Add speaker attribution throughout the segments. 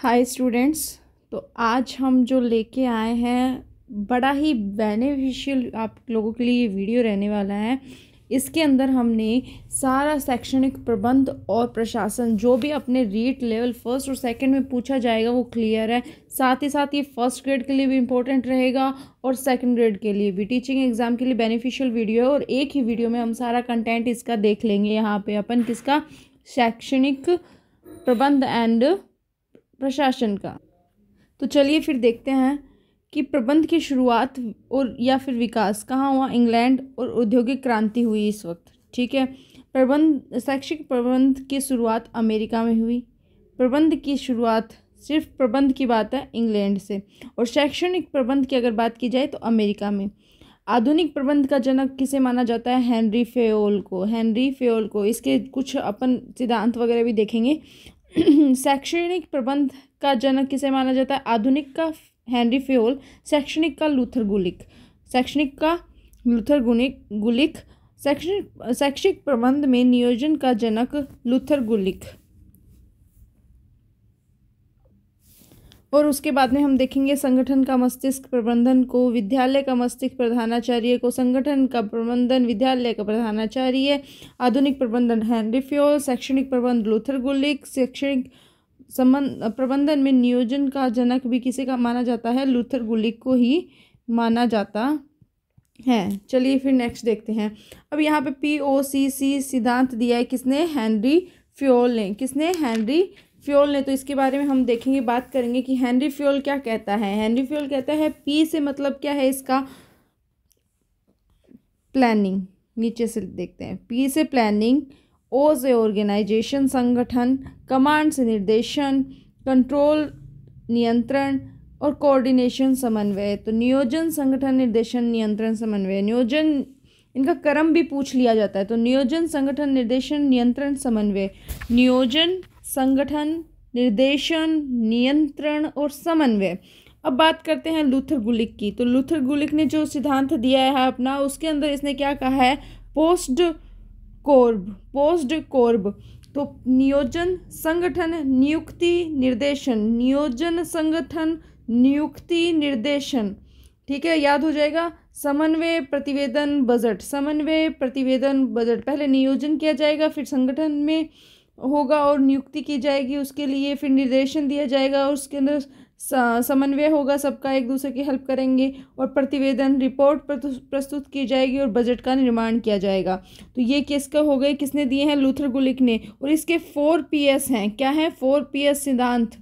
Speaker 1: hi students तो आज हम जो लेके आए हैं बड़ा ही बेनिफिशियल आप लोगों के लिए वीडियो रहने वाला है इसके अंदर हमने सारा शैक्षणिक प्रबंध और प्रशासन जो भी अपने रीट लेवल फर्स्ट और सेकंड में पूछा जाएगा वो क्लियर है साथ ही साथ ये फर्स्ट ग्रेड के लिए भी इम्पोर्टेंट रहेगा और सेकंड ग्रेड के लिए भी टीचिंग एग्ज़ाम के लिए बेनिफिशियल वीडियो है और एक ही वीडियो में हम सारा कंटेंट इसका देख लेंगे यहाँ पर अपन किसका शैक्षणिक प्रबंध एंड प्रशासन का तो चलिए फिर देखते हैं कि प्रबंध की शुरुआत और या फिर विकास कहाँ हुआ इंग्लैंड और औद्योगिक क्रांति हुई इस वक्त ठीक है प्रबंध शैक्षिक प्रबंध की शुरुआत अमेरिका में हुई प्रबंध की शुरुआत सिर्फ प्रबंध की बात है इंग्लैंड से और शैक्षणिक प्रबंध की अगर बात की जाए तो अमेरिका में आधुनिक प्रबंध का जनक किसे माना जाता है हेनरी फेओल को हेनरी फेओल को इसके कुछ अपन सिद्धांत वगैरह भी देखेंगे शैक्षणिक प्रबंध का जनक किसे माना जाता है आधुनिक का हेनरी फ्योल शैक्षणिक का लूथर गुलिक शैक्षणिक का लूथर गुनिक गुलिक शैक्षणिक शैक्षिक प्रबंध में नियोजन का जनक लूथर गुलिक और उसके बाद में हम देखेंगे संगठन का मस्तिष्क प्रबंधन को विद्यालय का मस्तिष्क प्रधानाचार्य को संगठन का प्रबंधन विद्यालय का प्रधानाचार्य आधुनिक प्रबंधन हैनरी फ्योल शैक्षणिक प्रबंध लूथर गुलिक शैक्षणिक संबंध प्रबंधन में नियोजन का जनक भी किसे का माना जाता है लूथर गुलिक को ही माना जाता है चलिए फिर नेक्स्ट देखते हैं अब यहाँ पे पी ओ सी सी सिद्धांत दिया है किसने हैंनरी फ्योल ने किसने हैंनरी फ्योल ने तो इसके बारे में हम देखेंगे बात करेंगे कि हेनरी फ्योल क्या कहता है हेनरी फ्योल कहता है पी से मतलब क्या है इसका प्लानिंग नीचे से देखते हैं पी से प्लानिंग ओ से ऑर्गेनाइजेशन संगठन कमांड से निर्देशन कंट्रोल नियंत्रण और कोऑर्डिनेशन समन्वय तो नियोजन संगठन निर्देशन नियंत्रण समन्वय नियोजन इनका क्रम भी पूछ लिया जाता है तो नियोजन संगठन निर्देशन नियंत्रण समन्वय नियोजन संगठन निर्देशन नियंत्रण और समन्वय अब बात करते हैं लूथर गुलिक की तो लूथर गुलिक ने जो सिद्धांत दिया है अपना उसके अंदर इसने क्या कहा है पोस्ट कोर्ब पोस्ट कोर्ब तो नियोजन संगठन नियुक्ति निर्देशन नियोजन संगठन नियुक्ति निर्देशन ठीक है याद हो जाएगा समन्वय प्रतिवेदन बजट समन्वय प्रतिवेदन बजट पहले नियोजन किया जाएगा फिर संगठन में होगा और नियुक्ति की जाएगी उसके लिए फिर निर्देशन दिया जाएगा और उसके अंदर समन्वय होगा सबका एक दूसरे की हेल्प करेंगे और प्रतिवेदन रिपोर्ट प्रस्तुत की जाएगी और बजट का निर्माण किया जाएगा तो ये किसका हो गए किसने दिए हैं लूथर गुलिक ने और इसके फोर पीएस हैं क्या हैं फोर पीएस सिद्धांत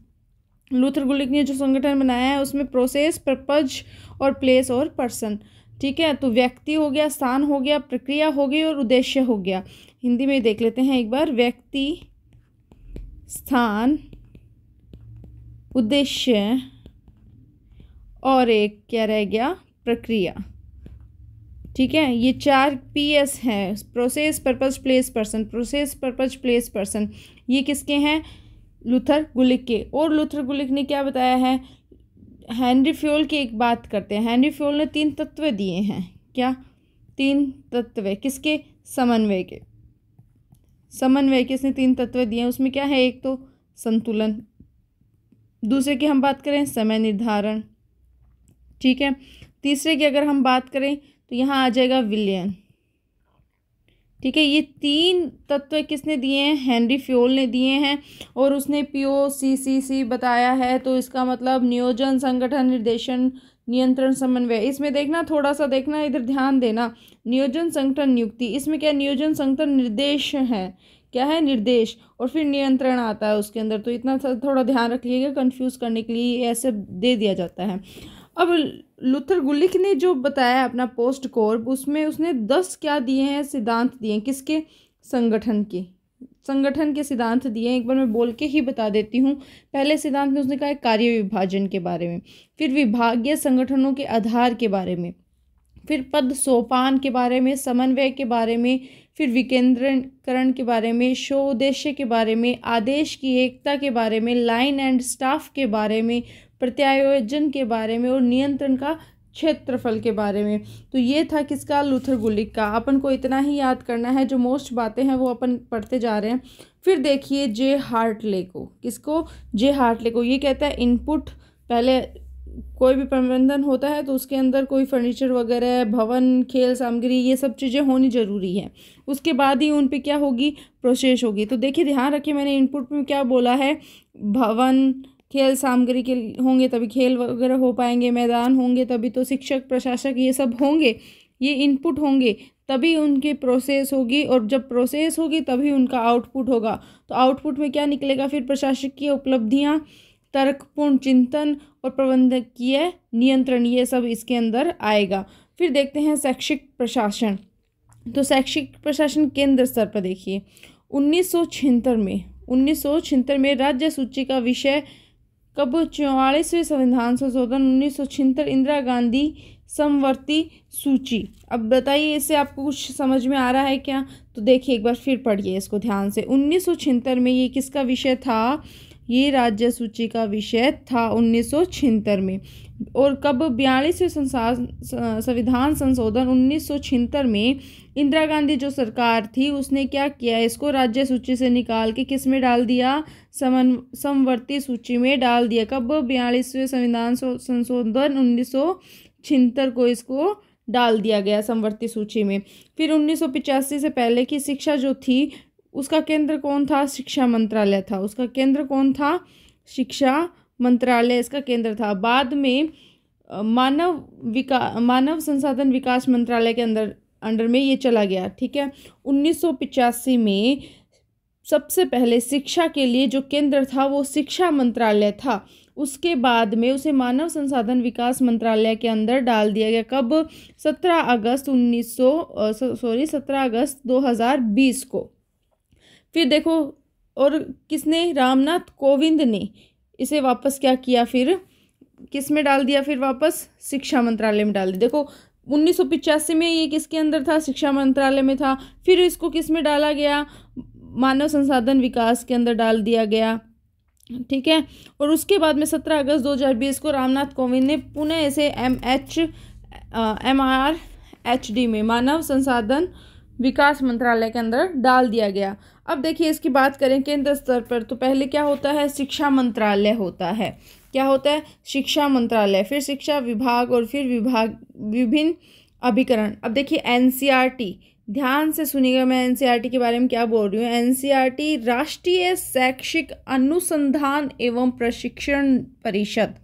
Speaker 1: लूथर गुलिक ने जो संगठन बनाया है उसमें प्रोसेस पर्पज और प्लेस और पर्सन ठीक है तो व्यक्ति हो गया स्थान हो गया प्रक्रिया हो गई और उद्देश्य हो गया हिंदी में देख लेते हैं एक बार व्यक्ति स्थान उद्देश्य और एक क्या रह गया प्रक्रिया ठीक है ये चार पी एस हैं process purpose place person process purpose place person ये किसके हैं लुथर गुलिक के और लुथर गुलिक ने क्या बताया है हैंनरी फ्योल की एक बात करते हैं हैंनरी फ्योल ने तीन तत्व दिए हैं क्या तीन तत्व किसके समन्वय के समन्वय के इसने तीन तत्व दिए हैं उसमें क्या है एक तो संतुलन दूसरे की हम बात करें समय निर्धारण ठीक है तीसरे की अगर हम बात करें तो यहाँ आ जाएगा विलयन ठीक है ये तीन तत्व किसने दिए हैं हेनरी फ्योल ने दिए हैं और उसने पी ओ सी सी सी बताया है तो इसका मतलब नियोजन संगठन निर्देशन नियंत्रण समन्वय इसमें देखना थोड़ा सा देखना इधर ध्यान देना नियोजन संगठन नियुक्ति इसमें क्या नियोजन संगठन निर्देश है क्या है निर्देश और फिर नियंत्रण आता है उसके अंदर तो इतना थोड़ा ध्यान रखिएगा कंफ्यूज करने के लिए ऐसे दे दिया जाता है अब लुथर गुलिक ने जो बताया अपना पोस्ट कोर्प उसमें उसने दस क्या दिए हैं सिद्धांत दिए हैं किसके संगठन के संगठन के सिद्धांत दिए एक बार मैं बोल के ही बता देती हूँ पहले सिद्धांत में उसने कहा है कार्य विभाजन के बारे में फिर विभागीय संगठनों के आधार के बारे में फिर पद सोपान के बारे में समन्वय के बारे में फिर विकेंद्रीकरण के बारे में शो उद्देश्य के बारे में आदेश की एकता के बारे में लाइन एंड स्टाफ के बारे में प्रत्यायोजन के बारे में और नियंत्रण का क्षेत्रफल के बारे में तो ये था किसका लूथर गुलिक का अपन को इतना ही याद करना है जो मोस्ट बातें हैं वो अपन पढ़ते जा रहे हैं फिर देखिए जे हार्टले को किसको जे हार्टले को ये कहता है इनपुट पहले कोई भी प्रबंधन होता है तो उसके अंदर कोई फर्नीचर वगैरह भवन खेल सामग्री ये सब चीज़ें होनी ज़रूरी है उसके बाद ही उन पर क्या होगी प्रोसेस होगी तो देखिए ध्यान रखिए मैंने इनपुट में क्या बोला है भवन खेल सामग्री के होंगे तभी खेल वगैरह हो पाएंगे मैदान होंगे तभी तो शिक्षक प्रशासक ये सब होंगे ये इनपुट होंगे तभी उनकी प्रोसेस होगी और जब प्रोसेस होगी तभी उनका आउटपुट होगा तो आउटपुट में क्या निकलेगा फिर प्रशासक की उपलब्धियाँ तर्कपूर्ण चिंतन और प्रबंधकीय नियंत्रण ये सब इसके अंदर आएगा फिर देखते हैं शैक्षिक प्रशासन तो शैक्षिक प्रशासन केंद्र स्तर पर देखिए उन्नीस में उन्नीस में राज्य सूची का विषय कब चौवालीसवें संविधान संशोधन उन्नीस सौ छिहत्तर इंदिरा गांधी समवर्ती सूची अब बताइए इससे आपको कुछ समझ में आ रहा है क्या तो देखिए एक बार फिर पढ़िए इसको ध्यान से उन्नीस सौ छिहत्तर में ये किसका विषय था ये राज्य सूची का विषय था उन्नीस सौ छिहत्तर में और कब बयालीसवें संविधान संशोधन उन्नीस सौ छिहत्तर में इंदिरा गांधी जो सरकार थी उसने क्या किया इसको राज्य सूची से निकाल के किस में डाल दिया समन समवर्ती सूची में डाल दिया कब बयालीसवें संविधान संशोधन उन्नीस को इसको डाल दिया गया समवर्ती सूची में फिर उन्नीस से पहले की शिक्षा जो थी उसका केंद्र कौन था शिक्षा मंत्रालय था उसका केंद्र कौन था शिक्षा मंत्रालय इसका केंद्र था बाद में मानव विका मानव संसाधन विकास मंत्रालय के अंदर अंडर में ये चला गया ठीक है उन्नीस में सबसे पहले शिक्षा के लिए जो केंद्र था वो शिक्षा मंत्रालय था उसके बाद में उसे मानव संसाधन विकास मंत्रालय के अंदर डाल दिया गया कब 17 अगस्त 1900 सॉरी 17 अगस्त 2020 को फिर देखो और किसने रामनाथ कोविंद ने इसे वापस क्या किया फिर किस में डाल दिया फिर वापस शिक्षा मंत्रालय में डाल दिया देखो उन्नीस में ये किसके अंदर था शिक्षा मंत्रालय में था फिर इसको किस में डाला गया मानव संसाधन विकास के अंदर डाल दिया गया ठीक है और उसके बाद में सत्रह अगस्त 2020 को रामनाथ कोविंद ने पुणे से M H M R H D में मानव संसाधन विकास मंत्रालय के अंदर डाल दिया गया अब देखिए इसकी बात करें केंद्र स्तर पर तो पहले क्या होता है शिक्षा मंत्रालय होता है क्या होता है शिक्षा मंत्रालय फिर शिक्षा विभाग और फिर विभाग विभिन्न अभिकरण अब देखिए एन e ध्यान से सुनिएगा मैं एन e के बारे में क्या बोल रही हूँ एन e राष्ट्रीय शैक्षिक अनुसंधान एवं प्रशिक्षण परिषद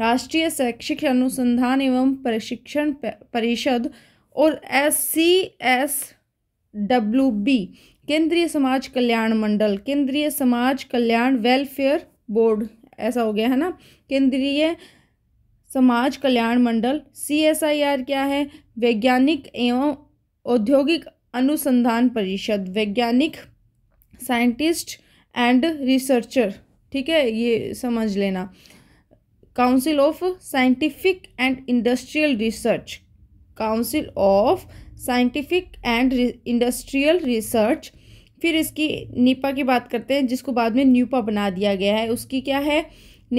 Speaker 1: राष्ट्रीय शैक्षिक अनुसंधान एवं प्रशिक्षण परिषद और S C S W B केंद्रीय समाज कल्याण मंडल केंद्रीय समाज कल्याण वेलफेयर बोर्ड ऐसा हो गया है ना केंद्रीय समाज कल्याण मंडल सी क्या है वैज्ञानिक एवं औद्योगिक अनुसंधान परिषद वैज्ञानिक साइंटिस्ट एंड रिसर्चर ठीक है ये समझ लेना council of scientific and industrial research council of scientific and industrial research फिर इसकी नीपा की बात करते हैं जिसको बाद में न्यूपा बना दिया गया है उसकी क्या है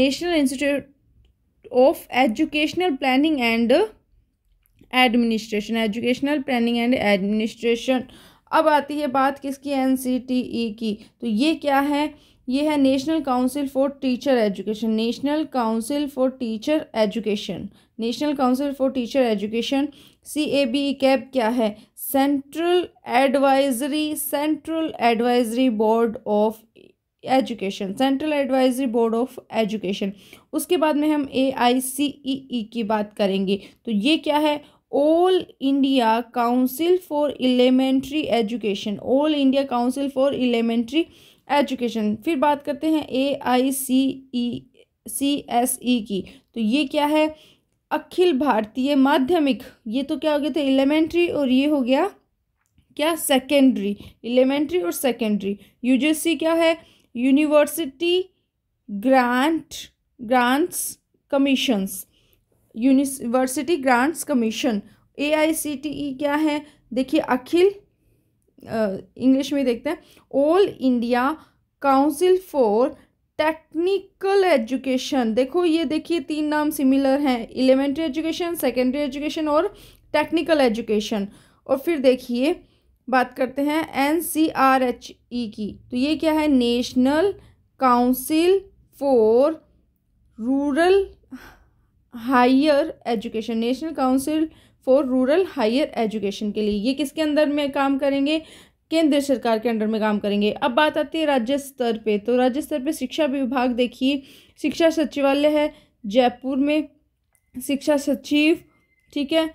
Speaker 1: national institute of educational planning and administration educational planning and administration अब आती है बात किसकी एन e की तो ये क्या है ये है national council for teacher education national council for teacher education national council for teacher education C A B CAB क्या है central advisory central advisory board of education central advisory board of education उसके बाद में हम ए I सी ई ई की बात करेंगे तो ये क्या है all India council for elementary education all India council for elementary education फिर बात करते हैं ए I C E C S E की तो ये क्या है अखिल भारतीय माध्यमिक ये तो क्या हो गया था एलिमेंट्री और ये हो गया क्या सेकेंडरी एलिमेंट्री और सेकेंडरी यूजीसी क्या है university grant grants commissions university grants commission A I C T E क्या है देखिए अखिल इंग्लिश में देखते हैं all India council for technical education देखो ये देखिए तीन नाम सिमिलर हैं एलिमेंट्री एजुकेशन सेकेंडरी एजुकेशन और टेक्निकल एजुकेशन और फिर देखिए बात करते हैं N C R H E की तो ये क्या है national council for rural higher education national council for rural higher education के लिए ये किसके अंदर में काम करेंगे केंद्र सरकार के अंडर में काम करेंगे अब बात आती है राज्य स्तर पे तो राज्य स्तर पे शिक्षा विभाग देखिए शिक्षा सचिवालय है जयपुर में शिक्षा सचिव ठीक है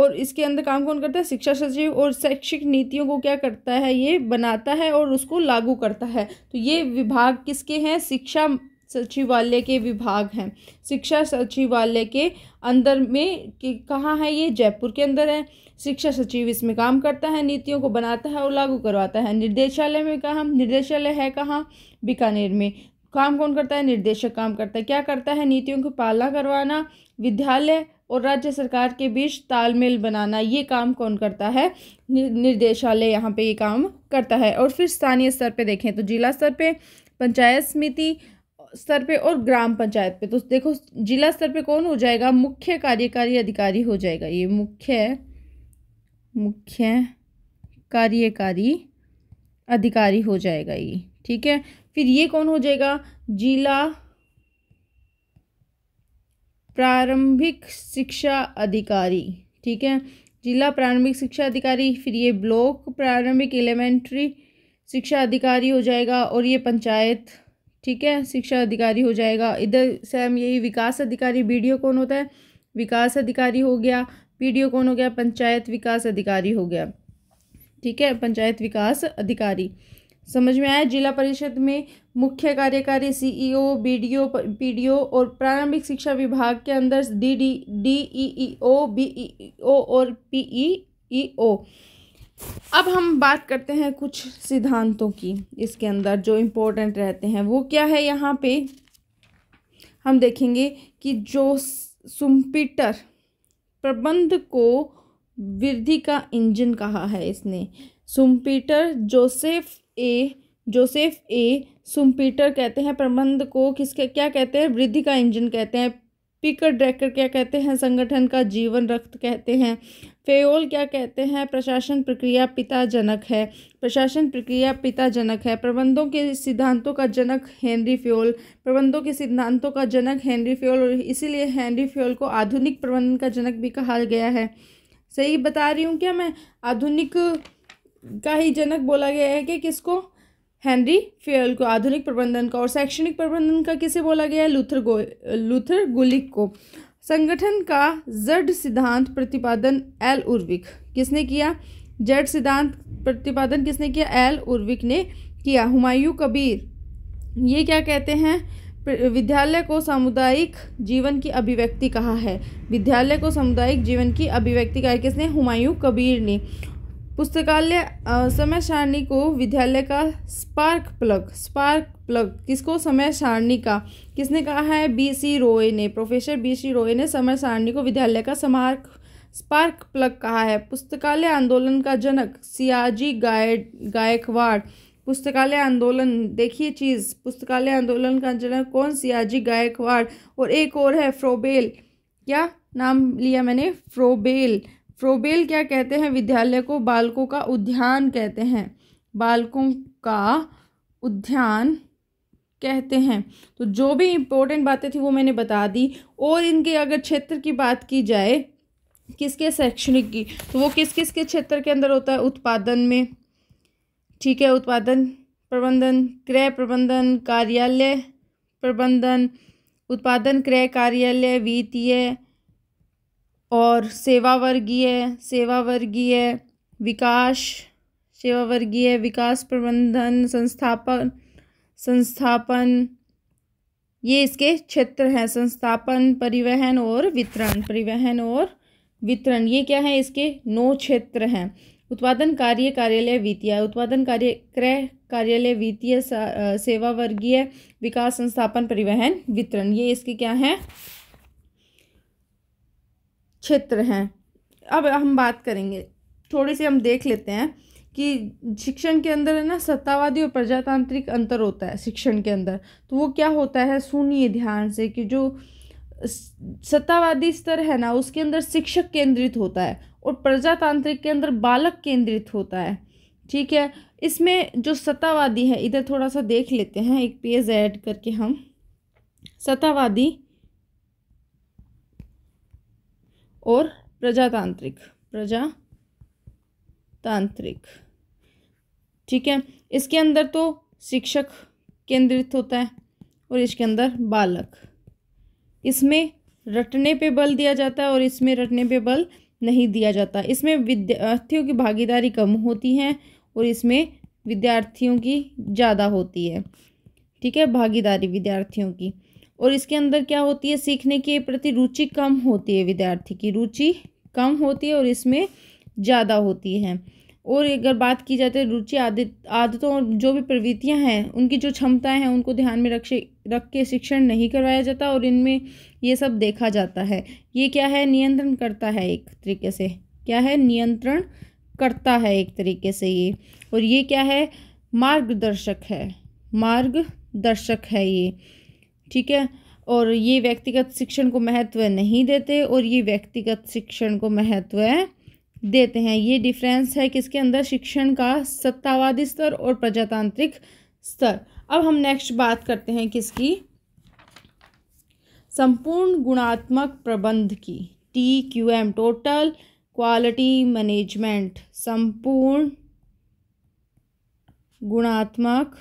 Speaker 1: और इसके अंदर काम कौन करता है शिक्षा सचिव और शैक्षिक नीतियों को क्या करता है ये बनाता है और उसको लागू करता है तो ये विभाग किसके हैं शिक्षा सचिवालय के विभाग हैं शिक्षा सचिवालय के अंदर में कहाँ है ये जयपुर के अंदर है शिक्षा सचिव इसमें काम करता है नीतियों को बनाता है और लागू करवाता है निर्देशालय में कहाँ निर्देशालय है कहाँ बीकानेर में काम कौन करता है निर्देशक काम करता है क्या करता है नीतियों की पालना करवाना विद्यालय और राज्य सरकार के बीच तालमेल बनाना ये काम कौन करता है निर्देशालय यहाँ पे ये काम करता है और फिर स्थानीय स्तर पे देखें तो जिला स्तर पे पंचायत समिति स्तर पे और ग्राम पंचायत पे तो देखो जिला स्तर पे कौन हो जाएगा मुख्य कार्यकारी अधिकारी हो जाएगा ये मुख्य मुख्य कार्यकारी अधिकारी हो जाएगा ये ठीक है फिर ये कौन हो जाएगा जिला प्रारंभिक शिक्षा अधिकारी ठीक है जिला प्रारंभिक शिक्षा अधिकारी फिर ये ब्लॉक प्रारंभिक एलिमेंट्री शिक्षा अधिकारी हो जाएगा और ये पंचायत ठीक है शिक्षा अधिकारी हो जाएगा इधर से हम यही विकास अधिकारी बी कौन होता है विकास अधिकारी हो गया पी कौन हो गया पंचायत विकास अधिकारी हो गया ठीक है पंचायत विकास अधिकारी समझ में आया जिला परिषद में मुख्य कार्यकारी सीईओ बीडीओ पीडीओ और प्रारंभिक शिक्षा विभाग के अंदर D D D E E O B E O और पीईईओ अब हम बात करते हैं कुछ सिद्धांतों की इसके अंदर जो इम्पोर्टेंट रहते हैं वो क्या है यहाँ पे हम देखेंगे कि जो सुम्पिटर प्रबंध को वृद्धि का इंजन कहा है इसने सुम्पीटर जोसेफ ए जोसेफ ए सुम्पीटर कहते हैं प्रबंध को किसके क्या कहते हैं वृद्धि का इंजन कहते हैं पीकर ड्रैकर क्या कहते हैं संगठन का जीवन रक्त कहते हैं फेयोल क्या कहते हैं प्रशासन प्रक्रिया पिता जनक है प्रशासन प्रक्रिया पिता जनक है प्रबंधों के सिद्धांतों का जनक हेनरी फ्योल प्रबंधों के सिद्धांतों का जनक हेनरी फ्योल और इसीलिए हेनरी फ्योल को आधुनिक प्रबंधन का जनक भी कहा गया है सही बता रही हूँ क्या मैं आधुनिक का ही जनक बोला गया है कि किसको हेनरी फेयल को आधुनिक प्रबंधन का और शैक्षणिक प्रबंधन का किसे बोला गया है लूथर गो लूथर गुलिक को संगठन का जड सिद्धांत प्रतिपादन एल उर्विक किसने किया जड सिद्धांत प्रतिपादन किसने किया एल उर्विक ने किया हुमायूं कबीर ये क्या कहते हैं विद्यालय को सामुदायिक जीवन की अभिव्यक्ति कहा है विद्यालय को सामुदायिक जीवन की अभिव्यक्ति कहा है किसने हुमायूं कबीर ने पुस्तकालय समय सारणी को विद्यालय का स्पार्क प्लग स्पार्क प्लग किसको समय सारणी का किसने कहा है बी सी रोए ने प्रोफेसर बी सी रोए ने समय सारणी को विद्यालय का समार्क स्पार्क प्लग कहा है पुस्तकालय आंदोलन का जनक सियाजी गाय गायकवाड़ पुस्तकालय आंदोलन देखिए चीज़ पुस्तकालय आंदोलन का जनक कौन सियाजी गायकवाड़ और एक और है फ्रोबेल क्या नाम लिया मैंने फ्रोबेल फ्रोबेल क्या कहते हैं विद्यालय को बालकों का उद्यान कहते हैं बालकों का उद्यान कहते हैं तो जो भी इम्पोर्टेंट बातें थी वो मैंने बता दी और इनके अगर क्षेत्र की बात की जाए किसके शैक्षणिक की तो वो किस किस के क्षेत्र के अंदर होता है उत्पादन में ठीक है उत्पादन प्रबंधन क्रय प्रबंधन कार्यालय प्रबंधन उत्पादन क्रय कार्यालय वित्तीय और सेवा वर्गीय सेवा वर्गीय विकास सेवा वर्गीय विकास प्रबंधन संस्थापन संस्थापन ये इसके क्षेत्र हैं संस्थापन परिवहन और वितरण परिवहन और वितरण ये क्या है इसके नौ क्षेत्र हैं उत्पादन कार्य कार्यालय वित्तीय उत्पादन कार्य क्रय कार्यालय वित्तीय सेवा वर्गीय विकास संस्थापन परिवहन वितरण ये इसके क्या हैं क्षेत्र हैं अब हम बात करेंगे थोड़ी सी हम देख लेते हैं कि शिक्षण के अंदर है ना सत्तावादी और प्रजातांत्रिक अंतर होता है शिक्षण के अंदर तो वो क्या होता है सुनिए ध्यान से कि जो सत्तावादी स्तर है ना उसके अंदर शिक्षक केंद्रित होता है और प्रजातांत्रिक के अंदर बालक केंद्रित होता है ठीक है इसमें जो सत्तावादी है इधर थोड़ा सा देख लेते हैं एक पेज ऐड करके हम सत्तावादी और प्रजातांत्रिक प्रजातांत्रिक ठीक है इसके अंदर तो शिक्षक केंद्रित होता है और इसके अंदर बालक इसमें रटने पे बल दिया जाता है और इसमें रटने पे बल नहीं दिया जाता इसमें विद्यार्थियों की भागीदारी कम होती है और इसमें विद्यार्थियों की ज़्यादा होती है ठीक है भागीदारी विद्यार्थियों की और इसके अंदर क्या होती है सीखने के प्रति रुचि कम होती है विद्यार्थी की रुचि कम होती है और इसमें ज़्यादा होती है और अगर बात की जाती तो है रुचि आदित आदतों और जो भी प्रवृत्तियां हैं उनकी जो क्षमताएं हैं उनको ध्यान में रख रख के शिक्षण नहीं करवाया जाता और इनमें ये सब देखा जाता है ये क्या है नियंत्रण करता है एक तरीके से क्या है नियंत्रण करता है एक तरीके से ये और ये क्या है मार्गदर्शक है मार्गदर्शक है ये ठीक है और ये व्यक्तिगत शिक्षण को महत्व नहीं देते और ये व्यक्तिगत शिक्षण को महत्व देते हैं ये डिफरेंस है किसके अंदर शिक्षण का सत्तावादी स्तर और प्रजातांत्रिक स्तर अब हम नेक्स्ट बात करते हैं किसकी संपूर्ण गुणात्मक प्रबंध की T Q M total quality management संपूर्ण गुणात्मक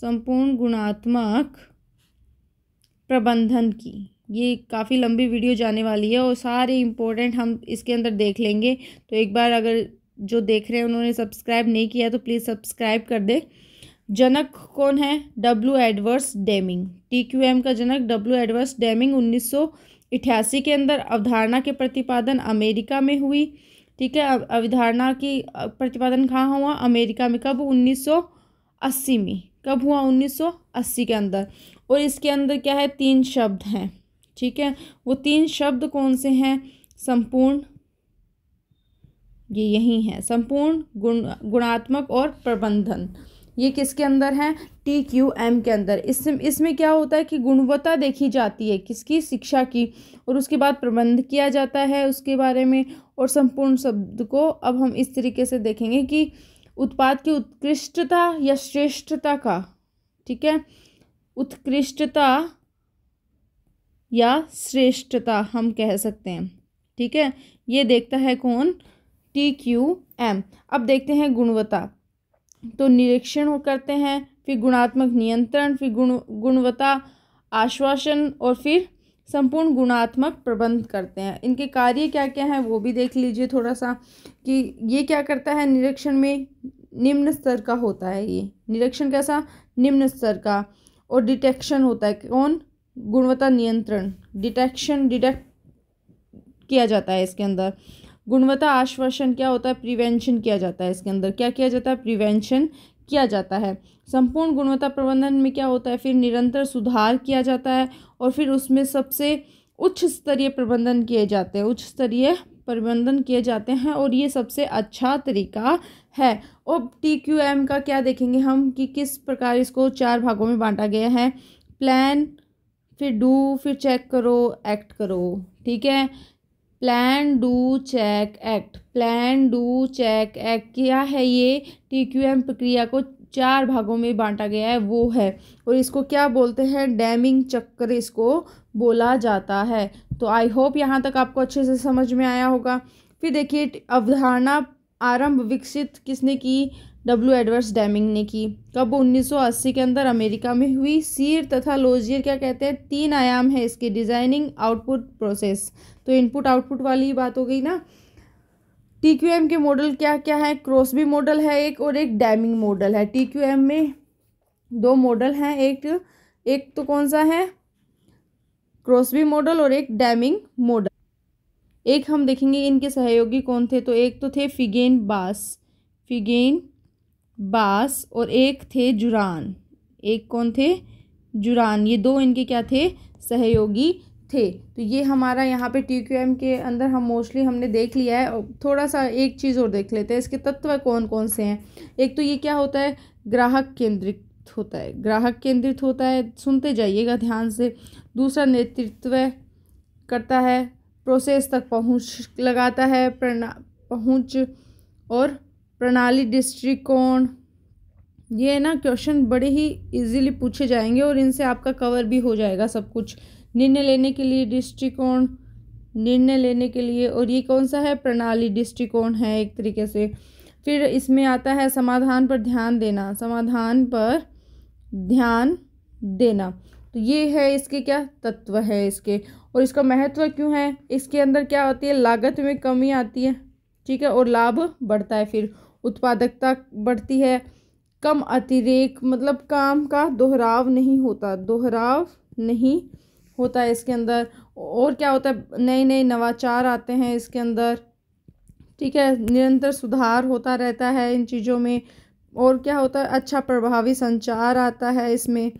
Speaker 1: संपूर्ण गुणात्मक प्रबंधन की ये काफ़ी लंबी वीडियो जाने वाली है और सारे इम्पोर्टेंट हम इसके अंदर देख लेंगे तो एक बार अगर जो देख रहे हैं उन्होंने सब्सक्राइब नहीं किया तो प्लीज़ सब्सक्राइब कर दें जनक कौन है W Edwards Deming T Q M का जनक डब्ल्यू एडवर्स डेमिंग उन्नीस के अंदर अवधारणा के प्रतिपादन अमेरिका में हुई ठीक है अवधारणा की प्रतिपादन कहाँ हुआ अमेरिका में कब 1980 में कब हुआ 1980 के अंदर और इसके अंदर क्या है तीन शब्द हैं ठीक है वो तीन शब्द कौन से हैं संपूर्ण ये यही है संपूर्ण गुण गुणात्मक और प्रबंधन ये किसके अंदर है टी क्यू एम के अंदर इसमें इसमें क्या होता है कि गुणवत्ता देखी जाती है किसकी शिक्षा की और उसके बाद प्रबंध किया जाता है उसके बारे में और संपूर्ण शब्द को अब हम इस तरीके से देखेंगे कि उत्पाद की उत्कृष्टता या श्रेष्ठता का ठीक है उत्कृष्टता या श्रेष्ठता हम कह सकते हैं ठीक है ये देखता है कौन टी क्यू एम अब देखते हैं गुणवत्ता तो निरीक्षण करते हैं फिर गुणात्मक नियंत्रण फिर गुण गुणवत्ता आश्वासन और फिर संपूर्ण गुणात्मक प्रबंध करते हैं इनके कार्य क्या क्या हैं वो भी देख लीजिए थोड़ा सा कि ये क्या करता है निरीक्षण में निम्न स्तर का होता है ये निरीक्षण कैसा निम्न स्तर का और डिटेक्शन होता है कौन गुणवत्ता नियंत्रण डिटेक्शन डिटेक्ट किया जाता है इसके अंदर गुणवत्ता आश्वासन क्या होता है प्रिवेंशन किया जाता है इसके अंदर क्या किया जाता है प्रिवेंशन किया जाता है संपूर्ण गुणवत्ता प्रबंधन में क्या होता है फिर निरंतर सुधार किया जाता है और फिर उसमें सबसे उच्च स्तरीय प्रबंधन किए जाते हैं उच्च स्तरीय प्रबंधन किए जाते हैं और ये सबसे अच्छा तरीका है अब टी क्यू एम का क्या देखेंगे हम कि किस प्रकार इसको चार भागों में बांटा गया है प्लान फिर डू फिर चेक करो एक्ट करो ठीक है plan do check act plan do check act क्या है ये टी क्यू एम प्रक्रिया को चार भागों में बांटा गया है वो है और इसको क्या बोलते हैं डैमिंग चक्कर इसको बोला जाता है तो आई होप यहाँ तक आपको अच्छे से समझ में आया होगा फिर देखिए अवधारणा आरंभ विकसित किसने की डब्ल्यू एडवर्स डैमिंग ने की कब 1980 के अंदर अमेरिका में हुई सीर तथा लोजियर क्या कहते हैं तीन आयाम है इसके डिजाइनिंग आउटपुट प्रोसेस तो इनपुट आउटपुट वाली बात हो गई ना टी क्यू एम के मॉडल क्या क्या है क्रॉसबी मॉडल है एक और एक डैमिंग मॉडल है टी क्यू एम में दो मॉडल हैं एक एक तो कौन सा है क्रॉसबी मॉडल और एक डैमिंग मॉडल एक हम देखेंगे इनके सहयोगी कौन थे तो एक तो थे फिगेन बास फिगेन बास और एक थे जुरान एक कौन थे जुरान ये दो इनके क्या थे सहयोगी थे तो ये हमारा यहाँ पे टी क्यू एम के अंदर हम मोस्टली हमने देख लिया है थोड़ा सा एक चीज़ और देख लेते हैं इसके तत्व कौन कौन से हैं एक तो ये क्या होता है ग्राहक केंद्रित होता है ग्राहक केंद्रित होता है सुनते जाइएगा ध्यान से दूसरा नेतृत्व करता है प्रोसेस तक पहुंच लगाता है प्रणा पहुँच और प्रणाली दृष्टिकोण ये ना क्वेश्चन बड़े ही इजीली पूछे जाएंगे और इनसे आपका कवर भी हो जाएगा सब कुछ निर्णय लेने के लिए दृष्टिकोण निर्णय लेने के लिए और ये कौन सा है प्रणाली दृष्टिकोण है एक तरीके से फिर इसमें आता है समाधान पर ध्यान देना समाधान पर ध्यान देना तो ये है इसके क्या तत्व है इसके और इसका महत्व क्यों है इसके अंदर क्या होती है लागत में कमी आती है ठीक है और लाभ बढ़ता है फिर उत्पादकता बढ़ती है कम अतिरेक मतलब काम का दोहराव नहीं होता दोहराव नहीं होता है इसके अंदर और क्या होता है नए नए नवाचार आते हैं इसके अंदर ठीक है निरंतर सुधार होता रहता है इन चीज़ों में और क्या होता है अच्छा प्रभावी संचार आता है इसमें